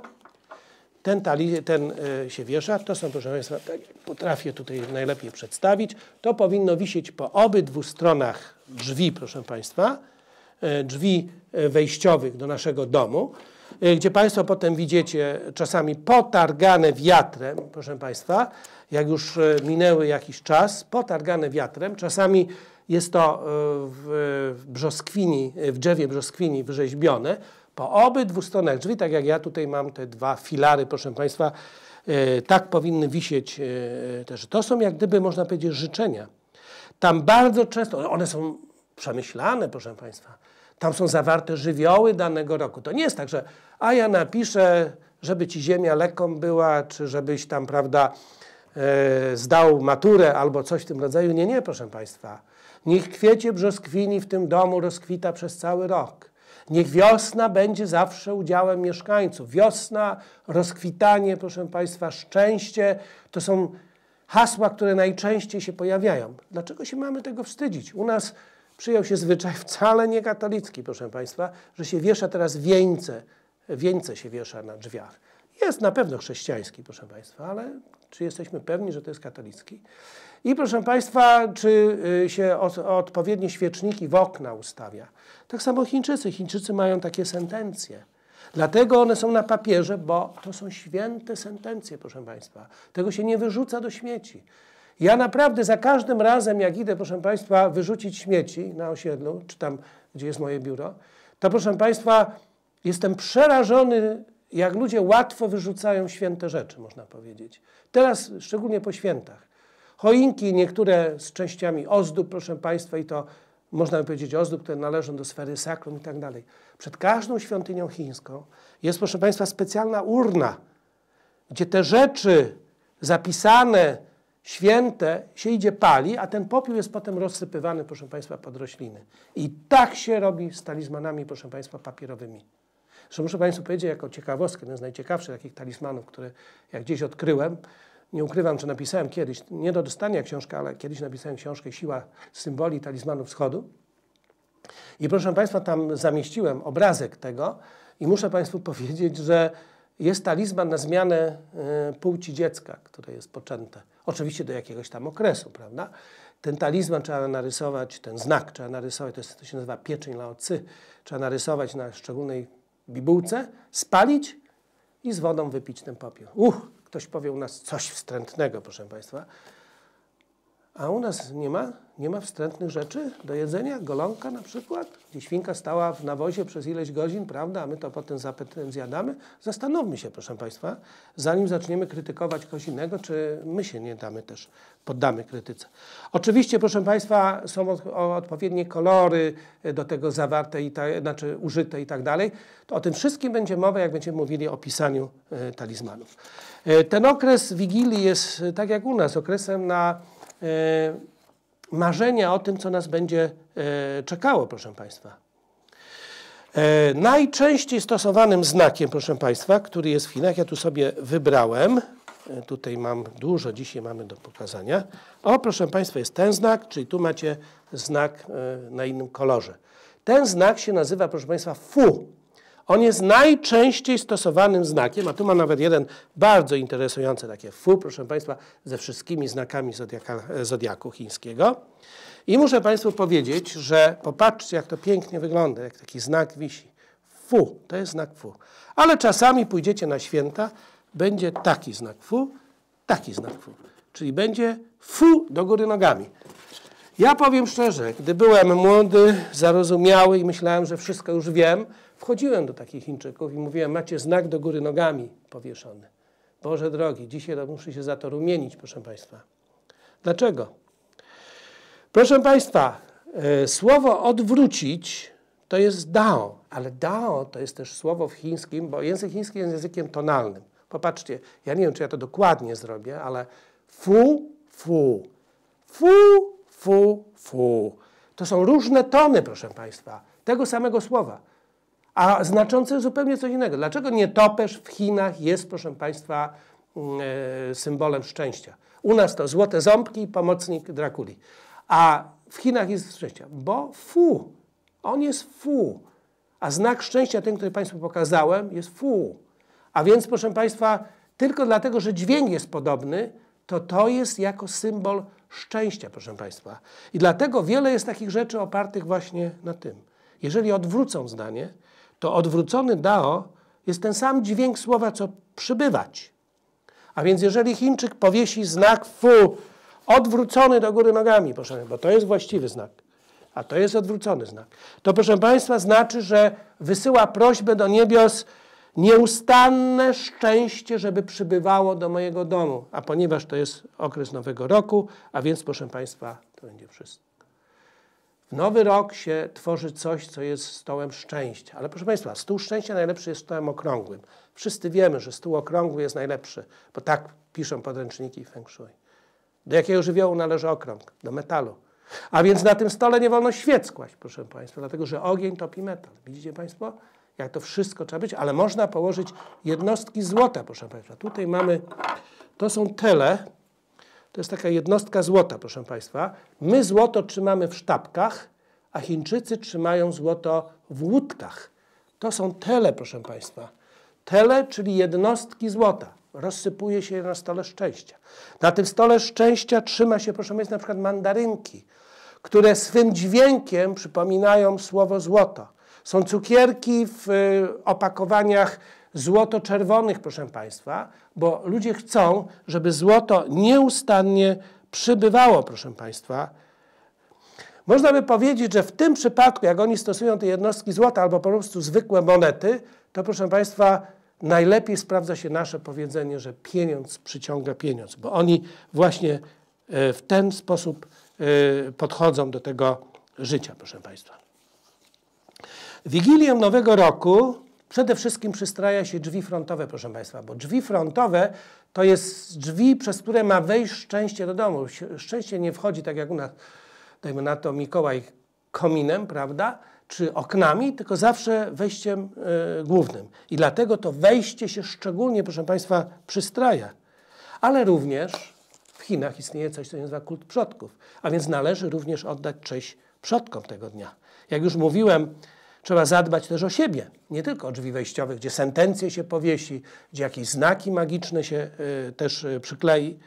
Ten, tali, ten e, się wiesza. To są, proszę Państwa, tak potrafię tutaj najlepiej przedstawić. To powinno wisieć po obydwu stronach drzwi, proszę Państwa, e, drzwi e, wejściowych do naszego domu, e, gdzie Państwo potem widzicie czasami potargane wiatrem, proszę Państwa, jak już minęły jakiś czas, potargane wiatrem, czasami jest to w brzoskwini, w drzewie brzoskwini wyrzeźbione, po obydwu stronach drzwi, tak jak ja tutaj mam te dwa filary, proszę Państwa, tak powinny wisieć też. To są jak gdyby, można powiedzieć, życzenia tam bardzo często, one są przemyślane, proszę Państwa, tam są zawarte żywioły danego roku. To nie jest tak, że a ja napiszę, żeby ci ziemia lekką była, czy żebyś tam, prawda, e, zdał maturę albo coś w tym rodzaju. Nie, nie, proszę Państwa. Niech kwiecie brzoskwini w tym domu rozkwita przez cały rok. Niech wiosna będzie zawsze udziałem mieszkańców. Wiosna, rozkwitanie, proszę Państwa, szczęście to są hasła, które najczęściej się pojawiają. Dlaczego się mamy tego wstydzić? U nas przyjął się zwyczaj wcale nie katolicki, proszę Państwa, że się wiesza teraz wieńce, wieńce się wiesza na drzwiach. Jest na pewno chrześcijański, proszę Państwa, ale czy jesteśmy pewni, że to jest katolicki? I proszę Państwa, czy y, się odpowiednie świeczniki w okna ustawia? Tak samo Chińczycy. Chińczycy mają takie sentencje. Dlatego one są na papierze, bo to są święte sentencje, proszę Państwa. Tego się nie wyrzuca do śmieci. Ja naprawdę za każdym razem, jak idę, proszę Państwa, wyrzucić śmieci na osiedlu, czy tam, gdzie jest moje biuro, to proszę Państwa, jestem przerażony, jak ludzie łatwo wyrzucają święte rzeczy, można powiedzieć. Teraz, szczególnie po świętach. Choinki, niektóre z częściami ozdób, proszę Państwa, i to można by powiedzieć, ozdób, które należą do sfery sakrum i tak dalej. Przed każdą świątynią chińską jest, proszę Państwa, specjalna urna, gdzie te rzeczy zapisane, święte, się idzie pali, a ten popiół jest potem rozsypywany, proszę Państwa, pod rośliny. I tak się robi z talizmanami, proszę Państwa, papierowymi. Zresztą muszę Państwu powiedzieć, jako ciekawostkę, jeden z najciekawszych takich talizmanów, które jak gdzieś odkryłem, nie ukrywam, że napisałem kiedyś, nie do dostania książka, ale kiedyś napisałem książkę Siła symboli talizmanu wschodu. I proszę Państwa, tam zamieściłem obrazek tego i muszę Państwu powiedzieć, że jest talizman na zmianę e, płci dziecka, które jest poczęte. Oczywiście do jakiegoś tam okresu, prawda? Ten talizman trzeba narysować, ten znak trzeba narysować, to, jest, to się nazywa pieczeń laocy, trzeba narysować na szczególnej bibułce, spalić i z wodą wypić ten popiół. Uch! Ktoś powie u nas coś wstrętnego, proszę Państwa, a u nas nie ma? Nie ma wstrętnych rzeczy do jedzenia? Golonka na przykład? Gdzie świnka stała w nawozie przez ileś godzin, prawda? A my to potem zjadamy? Zastanówmy się, proszę Państwa, zanim zaczniemy krytykować kogoś innego, czy my się nie damy też, poddamy krytyce. Oczywiście, proszę Państwa, są odpowiednie kolory e, do tego zawarte, i ta, znaczy użyte i tak dalej. To o tym wszystkim będzie mowa, jak będziemy mówili o pisaniu e, talizmanów. E, ten okres Wigilii jest, tak jak u nas, okresem na E, marzenia o tym, co nas będzie e, czekało, proszę Państwa. E, najczęściej stosowanym znakiem, proszę Państwa, który jest w Chinach, ja tu sobie wybrałem, tutaj mam dużo, dzisiaj mamy do pokazania. O, proszę Państwa, jest ten znak, czyli tu macie znak na innym kolorze. Ten znak się nazywa, proszę Państwa, fu. On jest najczęściej stosowanym znakiem, a tu ma nawet jeden bardzo interesujący takie fu, proszę Państwa, ze wszystkimi znakami zodiaka, zodiaku chińskiego. I muszę Państwu powiedzieć, że popatrzcie, jak to pięknie wygląda, jak taki znak wisi. Fu, to jest znak fu. Ale czasami pójdziecie na święta, będzie taki znak fu, taki znak fu. Czyli będzie fu do góry nogami. Ja powiem szczerze, gdy byłem młody, zarozumiały i myślałem, że wszystko już wiem, Wchodziłem do takich Chińczyków i mówiłem, macie znak do góry nogami powieszony. Boże drogi, dzisiaj muszę się za to rumienić, proszę Państwa. Dlaczego? Proszę Państwa, e, słowo odwrócić to jest dao, ale dao to jest też słowo w chińskim, bo język chiński jest językiem tonalnym. Popatrzcie, ja nie wiem, czy ja to dokładnie zrobię, ale fu, fu, fu, fu, fu. To są różne tony, proszę Państwa, tego samego słowa a znaczące zupełnie coś innego. Dlaczego nietoperz w Chinach jest, proszę Państwa, mm, e, symbolem szczęścia? U nas to złote ząbki, i pomocnik Drakuli. A w Chinach jest szczęścia, bo fu. On jest fu. A znak szczęścia, ten, który Państwu pokazałem, jest fu. A więc, proszę Państwa, tylko dlatego, że dźwięk jest podobny, to to jest jako symbol szczęścia, proszę Państwa. I dlatego wiele jest takich rzeczy opartych właśnie na tym. Jeżeli odwrócą zdanie, to odwrócony dao jest ten sam dźwięk słowa, co przybywać. A więc jeżeli Chińczyk powiesi znak fu odwrócony do góry nogami, proszę, bo to jest właściwy znak, a to jest odwrócony znak, to proszę Państwa znaczy, że wysyła prośbę do niebios nieustanne szczęście, żeby przybywało do mojego domu. A ponieważ to jest okres Nowego Roku, a więc proszę Państwa, to będzie wszystko. W nowy rok się tworzy coś, co jest stołem szczęścia. Ale proszę Państwa, stół szczęścia najlepszy jest stołem okrągłym. Wszyscy wiemy, że stół okrągły jest najlepszy, bo tak piszą podręczniki feng shui. Do jakiego żywiołu należy okrąg? Do metalu. A więc na tym stole nie wolno świec kłaść, proszę Państwa, dlatego że ogień topi metal. Widzicie Państwo, jak to wszystko trzeba być? Ale można położyć jednostki złota, proszę Państwa. Tutaj mamy, to są tyle, to jest taka jednostka złota, proszę Państwa. My złoto trzymamy w sztabkach, a Chińczycy trzymają złoto w łódkach. To są tele, proszę Państwa. Tele, czyli jednostki złota. Rozsypuje się je na stole szczęścia. Na tym stole szczęścia trzyma się, proszę Państwa, na przykład mandarynki, które swym dźwiękiem przypominają słowo złoto. Są cukierki w y, opakowaniach złoto-czerwonych, proszę Państwa, bo ludzie chcą, żeby złoto nieustannie przybywało, proszę Państwa. Można by powiedzieć, że w tym przypadku, jak oni stosują te jednostki złota albo po prostu zwykłe monety, to proszę Państwa, najlepiej sprawdza się nasze powiedzenie, że pieniądz przyciąga pieniądz, bo oni właśnie e, w ten sposób e, podchodzą do tego życia, proszę Państwa. Wigilię Nowego Roku Przede wszystkim przystraja się drzwi frontowe, proszę Państwa, bo drzwi frontowe to jest drzwi, przez które ma wejść szczęście do domu. Szczęście nie wchodzi tak jak u nas, dajmy na to Mikołaj, kominem, prawda? Czy oknami, tylko zawsze wejściem y, głównym. I dlatego to wejście się szczególnie, proszę Państwa, przystraja. Ale również w Chinach istnieje coś, co się nazywa kult przodków, a więc należy również oddać cześć przodkom tego dnia. Jak już mówiłem, Trzeba zadbać też o siebie, nie tylko o drzwi wejściowe, gdzie sentencje się powiesi, gdzie jakieś znaki magiczne się y, też y, przyklei.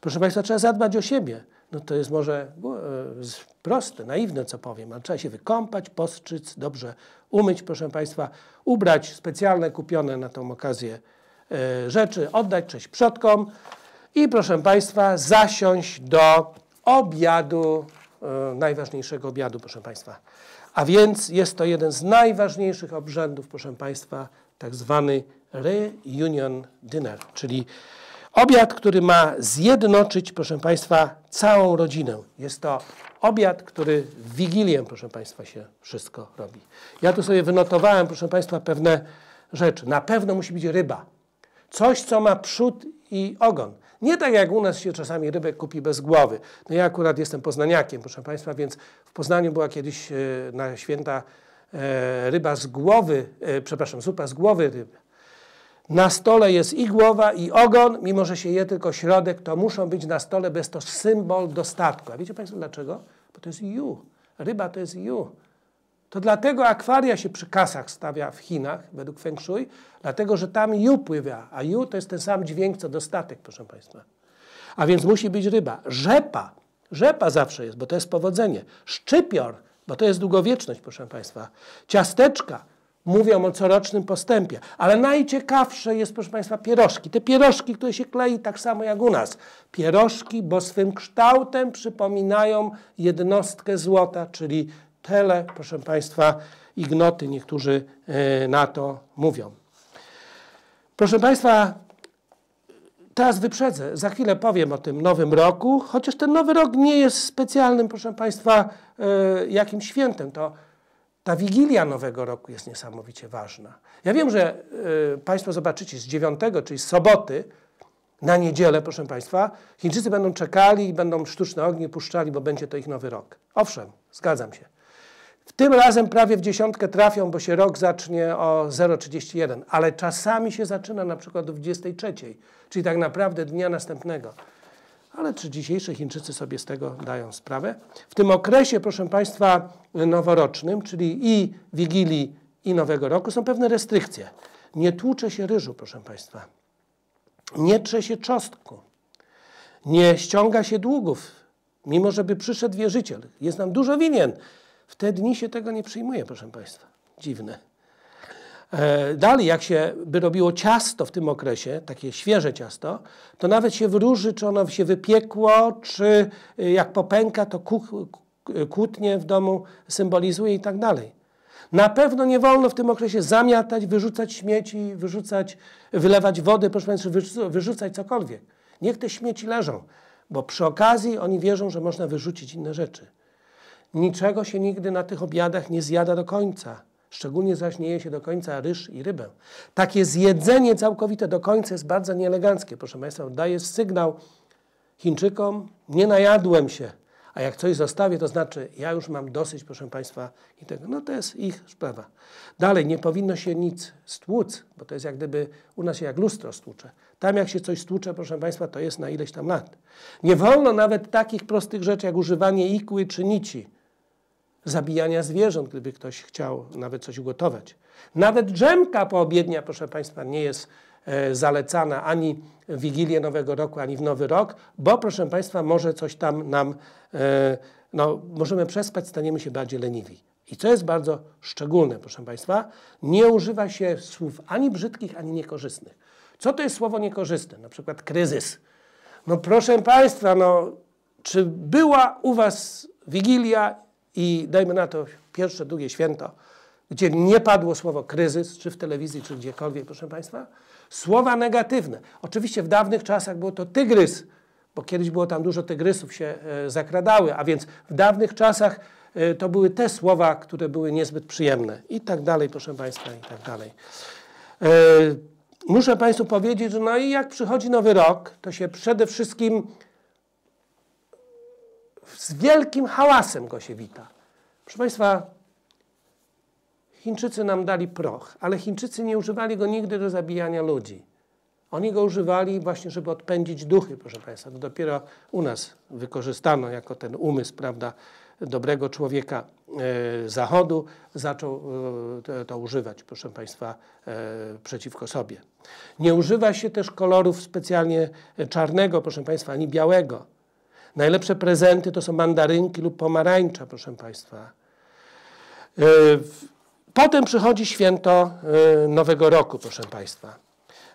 Proszę Państwa, trzeba zadbać o siebie. No to jest może no, y, proste, naiwne, co powiem, ale trzeba się wykąpać, postrzyc, dobrze umyć, proszę Państwa, ubrać specjalne kupione na tą okazję y, rzeczy, oddać cześć przodkom i proszę Państwa, zasiąść do obiadu, y, najważniejszego obiadu, proszę Państwa. A więc jest to jeden z najważniejszych obrzędów, proszę Państwa, tak zwany reunion dinner, czyli obiad, który ma zjednoczyć, proszę Państwa, całą rodzinę. Jest to obiad, który w Wigilię, proszę Państwa, się wszystko robi. Ja tu sobie wynotowałem, proszę Państwa, pewne rzeczy. Na pewno musi być ryba. Coś, co ma przód i ogon. Nie tak jak u nas się czasami rybek kupi bez głowy. No ja akurat jestem poznaniakiem, proszę Państwa, więc w Poznaniu była kiedyś e, na święta e, ryba z głowy, e, przepraszam, zupa z głowy ryby. Na stole jest i głowa, i ogon, mimo że się je tylko środek, to muszą być na stole, bo jest to symbol dostatku. A wiecie Państwo dlaczego? Bo to jest ju. Ryba to jest ju. To dlatego akwaria się przy kasach stawia w Chinach, według Feng Shui, dlatego że tam Yu pływa, a Yu to jest ten sam dźwięk co dostatek, proszę Państwa. A więc musi być ryba. Rzepa, rzepa zawsze jest, bo to jest powodzenie. Szczypior, bo to jest długowieczność, proszę Państwa. Ciasteczka, mówią o corocznym postępie. Ale najciekawsze jest, proszę Państwa, pierożki. Te pierożki, które się klei tak samo jak u nas. Pierożki, bo swym kształtem przypominają jednostkę złota, czyli tele, proszę Państwa, ignoty niektórzy e, na to mówią. Proszę Państwa, teraz wyprzedzę, za chwilę powiem o tym nowym roku, chociaż ten nowy rok nie jest specjalnym, proszę Państwa, e, jakimś świętem. To ta wigilia nowego roku jest niesamowicie ważna. Ja wiem, że e, Państwo zobaczycie z 9, czyli z soboty, na niedzielę, proszę Państwa, Chińczycy będą czekali i będą sztuczne ognie puszczali, bo będzie to ich nowy rok. Owszem, zgadzam się. W tym razem prawie w dziesiątkę trafią, bo się rok zacznie o 0,31, ale czasami się zaczyna na przykład o 23, czyli tak naprawdę dnia następnego. Ale czy dzisiejsze Chińczycy sobie z tego dają sprawę? W tym okresie, proszę Państwa, noworocznym, czyli i Wigilii, i Nowego Roku, są pewne restrykcje. Nie tłucze się ryżu, proszę Państwa. Nie trze się czosnku. Nie ściąga się długów, mimo żeby przyszedł wierzyciel. Jest nam dużo winien, w te dni się tego nie przyjmuje, proszę Państwa. Dziwne. E, dalej, jak się by robiło ciasto w tym okresie, takie świeże ciasto, to nawet się wróży, czy ono się wypiekło, czy e, jak popęka, to kłótnie w domu symbolizuje i tak dalej. Na pewno nie wolno w tym okresie zamiatać, wyrzucać śmieci, wyrzucać, wylewać wody, proszę Państwa, wyrzucać cokolwiek. Niech te śmieci leżą, bo przy okazji oni wierzą, że można wyrzucić inne rzeczy. Niczego się nigdy na tych obiadach nie zjada do końca. Szczególnie zaś nie je się do końca ryż i rybę. Takie zjedzenie całkowite do końca jest bardzo nieeleganckie. Proszę Państwa, daje sygnał Chińczykom, nie najadłem się. A jak coś zostawię, to znaczy ja już mam dosyć, proszę Państwa, i tego. No to jest ich sprawa. Dalej, nie powinno się nic stłuc, bo to jest jak gdyby u nas się jak lustro stłucze. Tam jak się coś stłucze, proszę Państwa, to jest na ileś tam lat. Nie wolno nawet takich prostych rzeczy jak używanie ikły czy nici zabijania zwierząt, gdyby ktoś chciał nawet coś ugotować. Nawet drzemka poobiednia, proszę Państwa, nie jest e, zalecana ani w Wigilię Nowego Roku, ani w Nowy Rok, bo proszę Państwa, może coś tam nam, e, no, możemy przespać, staniemy się bardziej leniwi. I co jest bardzo szczególne, proszę Państwa, nie używa się słów ani brzydkich, ani niekorzystnych. Co to jest słowo niekorzystne? Na przykład kryzys. No proszę Państwa, no, czy była u Was Wigilia i dajmy na to pierwsze drugie święto, gdzie nie padło słowo kryzys, czy w telewizji, czy gdziekolwiek, proszę Państwa, słowa negatywne. Oczywiście w dawnych czasach było to tygrys, bo kiedyś było tam dużo tygrysów się e, zakradały, a więc w dawnych czasach e, to były te słowa, które były niezbyt przyjemne i tak dalej, proszę Państwa, i tak dalej. E, muszę Państwu powiedzieć, że no i jak przychodzi nowy rok, to się przede wszystkim z wielkim hałasem go się wita. Proszę Państwa, Chińczycy nam dali proch, ale Chińczycy nie używali go nigdy do zabijania ludzi. Oni go używali właśnie, żeby odpędzić duchy, proszę Państwa. To dopiero u nas wykorzystano jako ten umysł, prawda, dobrego człowieka e, Zachodu, zaczął e, to, używać, proszę Państwa, e, przeciwko sobie. Nie używa się też kolorów specjalnie czarnego, proszę Państwa, ani białego. Najlepsze prezenty to są mandarynki lub pomarańcza, proszę Państwa. E, potem przychodzi święto e, Nowego Roku, proszę Państwa.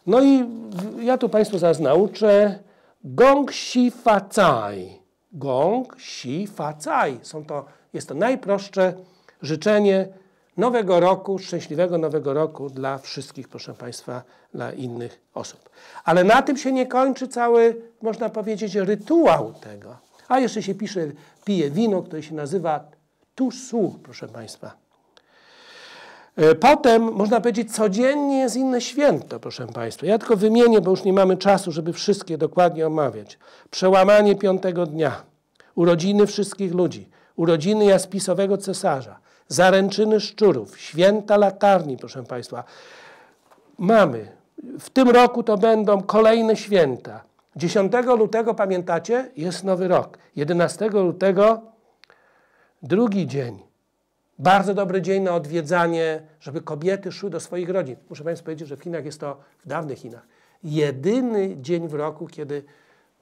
No i ja tu Państwu zaraz nauczę gong si facaj. Gong si facaj. Są to, jest to najprostsze życzenie nowego roku, szczęśliwego nowego roku dla wszystkich, proszę Państwa, dla innych osób. Ale na tym się nie kończy cały, można powiedzieć, rytuał tego. A jeszcze się pisze, pije wino, które się nazywa tusu, proszę Państwa. E, potem, można powiedzieć, codziennie jest inne święto, proszę Państwa. Ja tylko wymienię, bo już nie mamy czasu, żeby wszystkie dokładnie omawiać. Przełamanie piątego dnia, urodziny wszystkich ludzi, urodziny jaspisowego cesarza, zaręczyny szczurów, święta latarni, proszę Państwa. Mamy, w tym roku to będą kolejne święta. 10 lutego, pamiętacie, jest Nowy Rok. 11 lutego, drugi dzień. Bardzo dobry dzień na odwiedzanie, żeby kobiety szły do swoich rodzin. Muszę Państwu powiedzieć, że w Chinach jest to, w dawnych Chinach, jedyny dzień w roku, kiedy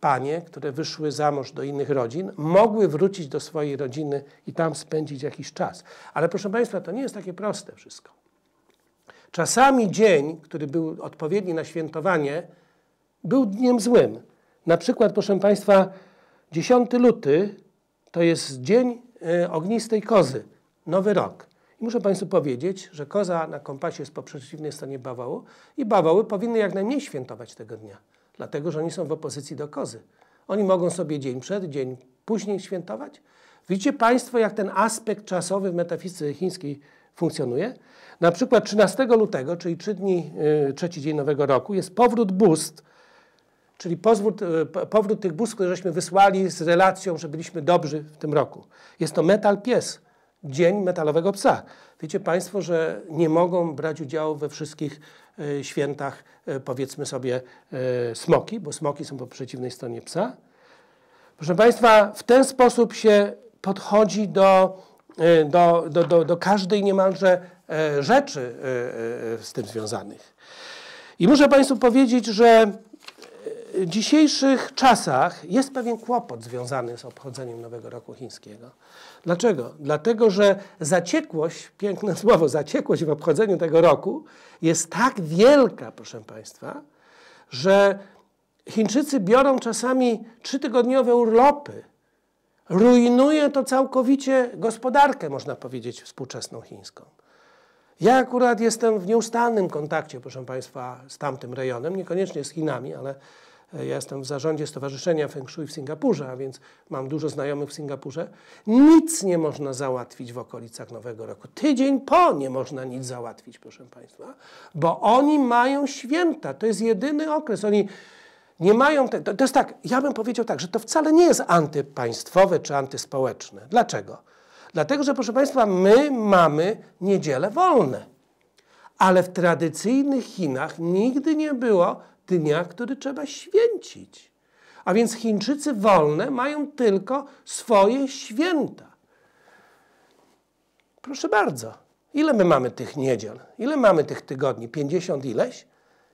panie, które wyszły za mąż do innych rodzin, mogły wrócić do swojej rodziny i tam spędzić jakiś czas. Ale proszę Państwa, to nie jest takie proste wszystko. Czasami dzień, który był odpowiedni na świętowanie, był dniem złym. Na przykład, proszę Państwa, 10 luty to jest dzień e, ognistej kozy, nowy rok. I muszę Państwu powiedzieć, że koza na kompasie jest po przeciwnej stronie bawołu i bawoły powinny jak najmniej świętować tego dnia dlatego że oni są w opozycji do kozy. Oni mogą sobie dzień przed, dzień później świętować. Widzicie Państwo, jak ten aspekt czasowy w metafizyce chińskiej funkcjonuje? Na przykład 13 lutego, czyli 3 dni, y, trzeci dzień Nowego Roku, jest powrót bóstw, czyli powrót, y, powrót tych bóstw, które żeśmy wysłali z relacją, że byliśmy dobrzy w tym roku. Jest to metal pies, dzień metalowego psa. Wiecie Państwo, że nie mogą brać udziału we wszystkich E, świętach e, powiedzmy sobie e, smoki, bo smoki są po przeciwnej stronie psa. Proszę Państwa, w ten sposób się podchodzi do, do, do, do, do każdej niemalże rzeczy z tym związanych. I muszę Państwu powiedzieć, że w dzisiejszych czasach jest pewien kłopot związany z obchodzeniem Nowego Roku Chińskiego. Dlaczego? Dlatego, że zaciekłość, piękne słowo, zaciekłość w obchodzeniu tego roku jest tak wielka, proszę Państwa, że Chińczycy biorą czasami trzytygodniowe urlopy. Rujnuje to całkowicie gospodarkę, można powiedzieć, współczesną chińską. Ja akurat jestem w nieustannym kontakcie, proszę Państwa, z tamtym rejonem, niekoniecznie z Chinami, ale E, ja jestem w zarządzie Stowarzyszenia Feng Shui w Singapurze, a więc mam dużo znajomych w Singapurze, nic nie można załatwić w okolicach Nowego Roku. Tydzień po nie można nic załatwić, proszę Państwa, bo oni mają święta. To jest jedyny okres. Oni nie mają. Te, to, to jest tak, ja bym powiedział tak, że to wcale nie jest antypaństwowe czy antyspołeczne. Dlaczego? Dlatego, że proszę Państwa, my mamy niedzielę wolne. Ale w tradycyjnych Chinach nigdy nie było dnia, który trzeba święcić. A więc Chińczycy wolne mają tylko swoje święta. Proszę bardzo, ile my mamy tych niedziel? Ile mamy tych tygodni? 50 ileś?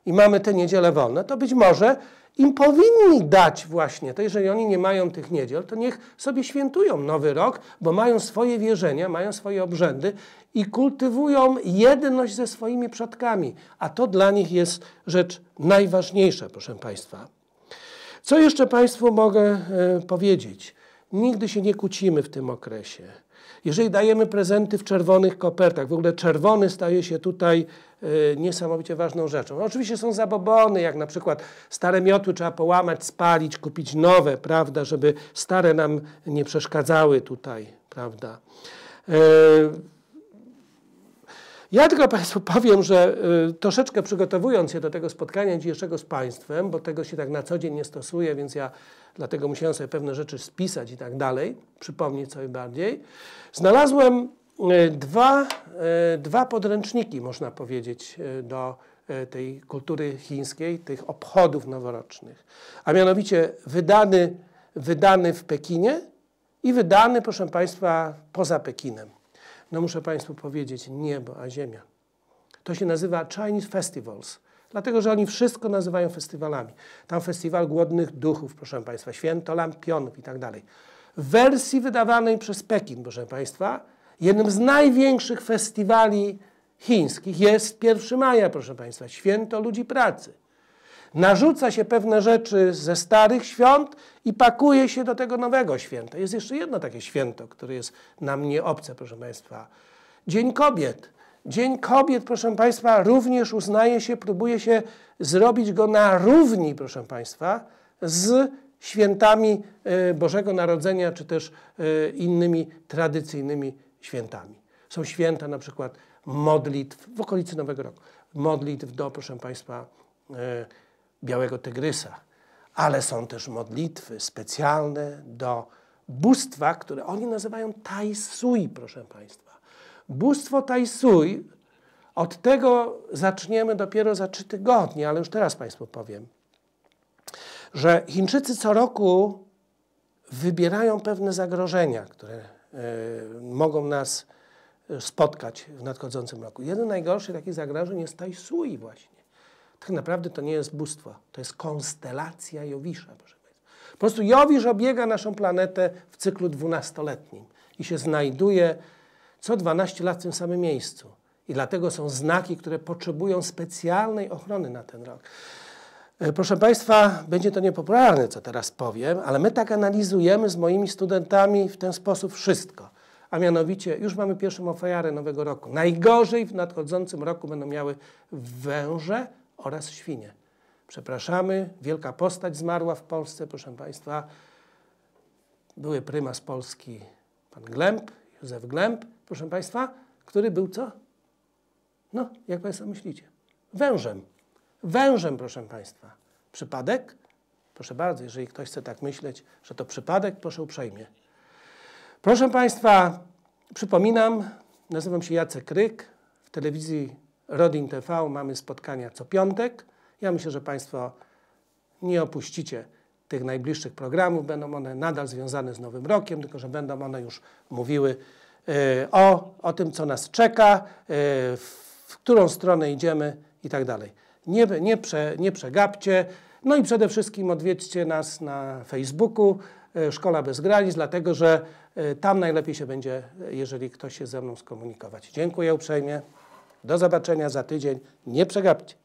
i mamy te niedziele wolne, to być może im powinni dać właśnie, to jeżeli oni nie mają tych niedziel, to niech sobie świętują Nowy Rok, bo mają swoje wierzenia, mają swoje obrzędy i kultywują jedność ze swoimi przodkami, a to dla nich jest rzecz najważniejsza, proszę Państwa. Co jeszcze Państwu mogę e, powiedzieć? Nigdy się nie kłócimy w tym okresie. Jeżeli dajemy prezenty w czerwonych kopertach, w ogóle czerwony staje się tutaj y, niesamowicie ważną rzeczą. No, oczywiście są zabobony, jak na przykład stare miotły trzeba połamać, spalić, kupić nowe, prawda, żeby stare nam nie przeszkadzały tutaj, prawda. Y, ja tylko Państwu powiem, że y, troszeczkę przygotowując się do tego spotkania dzisiejszego z Państwem, bo tego się tak na co dzień nie stosuje, więc ja dlatego musiałem sobie pewne rzeczy spisać i tak dalej, przypomnieć sobie bardziej, znalazłem y, dwa, y, dwa podręczniki, można powiedzieć, y, do y, tej kultury chińskiej, tych obchodów noworocznych. A mianowicie wydany, wydany w Pekinie i wydany, proszę Państwa, poza Pekinem. No muszę Państwu powiedzieć, niebo, a ziemia. To się nazywa Chinese Festivals. Dlatego, że oni wszystko nazywają festiwalami. Tam festiwal głodnych duchów, proszę Państwa, święto lampionów i tak dalej. W wersji wydawanej przez Pekin, proszę Państwa, jednym z największych festiwali chińskich jest 1 maja, proszę Państwa, święto ludzi pracy narzuca się pewne rzeczy ze starych świąt i pakuje się do tego nowego święta. Jest jeszcze jedno takie święto, które jest nam nie obce, proszę Państwa. Dzień Kobiet. Dzień Kobiet, proszę Państwa, również uznaje się, próbuje się zrobić go na równi, proszę Państwa, z świętami e, Bożego Narodzenia, czy też e, innymi tradycyjnymi świętami. Są święta na przykład modlitw w okolicy Nowego Roku, modlitw do, proszę Państwa, e, białego tygrysa, ale są też modlitwy specjalne do bóstwa, które oni nazywają taisui, proszę Państwa. Bóstwo taisui od tego zaczniemy dopiero za trzy tygodnie, ale już teraz Państwu powiem, że Chińczycy co roku wybierają pewne zagrożenia, które y, mogą nas e, spotkać w nadchodzącym roku. Jeden z najgorszych takich zagrożeń jest Tajsui właśnie tak naprawdę to nie jest bóstwo, to jest konstelacja Jowisza. Proszę Państwa. Po prostu Jowisz obiega naszą planetę w cyklu dwunastoletnim i się znajduje co 12 lat w tym samym miejscu. I dlatego są znaki, które potrzebują specjalnej ochrony na ten rok. E, proszę Państwa, będzie to niepopularne, co teraz powiem, ale my tak analizujemy z moimi studentami w ten sposób wszystko. A mianowicie już mamy pierwszą ofiarę nowego roku. Najgorzej w nadchodzącym roku będą miały węże, oraz świnie. Przepraszamy, wielka postać zmarła w Polsce, proszę Państwa. Były prymas Polski pan Glemp, Józef Glemp, proszę Państwa, który był co? No, jak Państwo myślicie? Wężem. Wężem, proszę Państwa. Przypadek? Proszę bardzo, jeżeli ktoś chce tak myśleć, że to przypadek, proszę uprzejmie. Proszę Państwa, przypominam, nazywam się Jacek Kryk. W telewizji Rodin TV mamy spotkania co piątek. Ja myślę, że Państwo nie opuścicie tych najbliższych programów. Będą one nadal związane z Nowym Rokiem, tylko że będą one już mówiły e, o, o tym, co nas czeka, e, w którą stronę idziemy i tak dalej. Nie, nie, prze, nie przegapcie. No i przede wszystkim odwiedźcie nas na Facebooku e, „Szkoła Szkola Bez Granic, dlatego że tam najlepiej się będzie, jeżeli ktoś się ze mną skomunikować. Dziękuję uprzejmie. Do zobaczenia za tydzień. Nie przegapcie.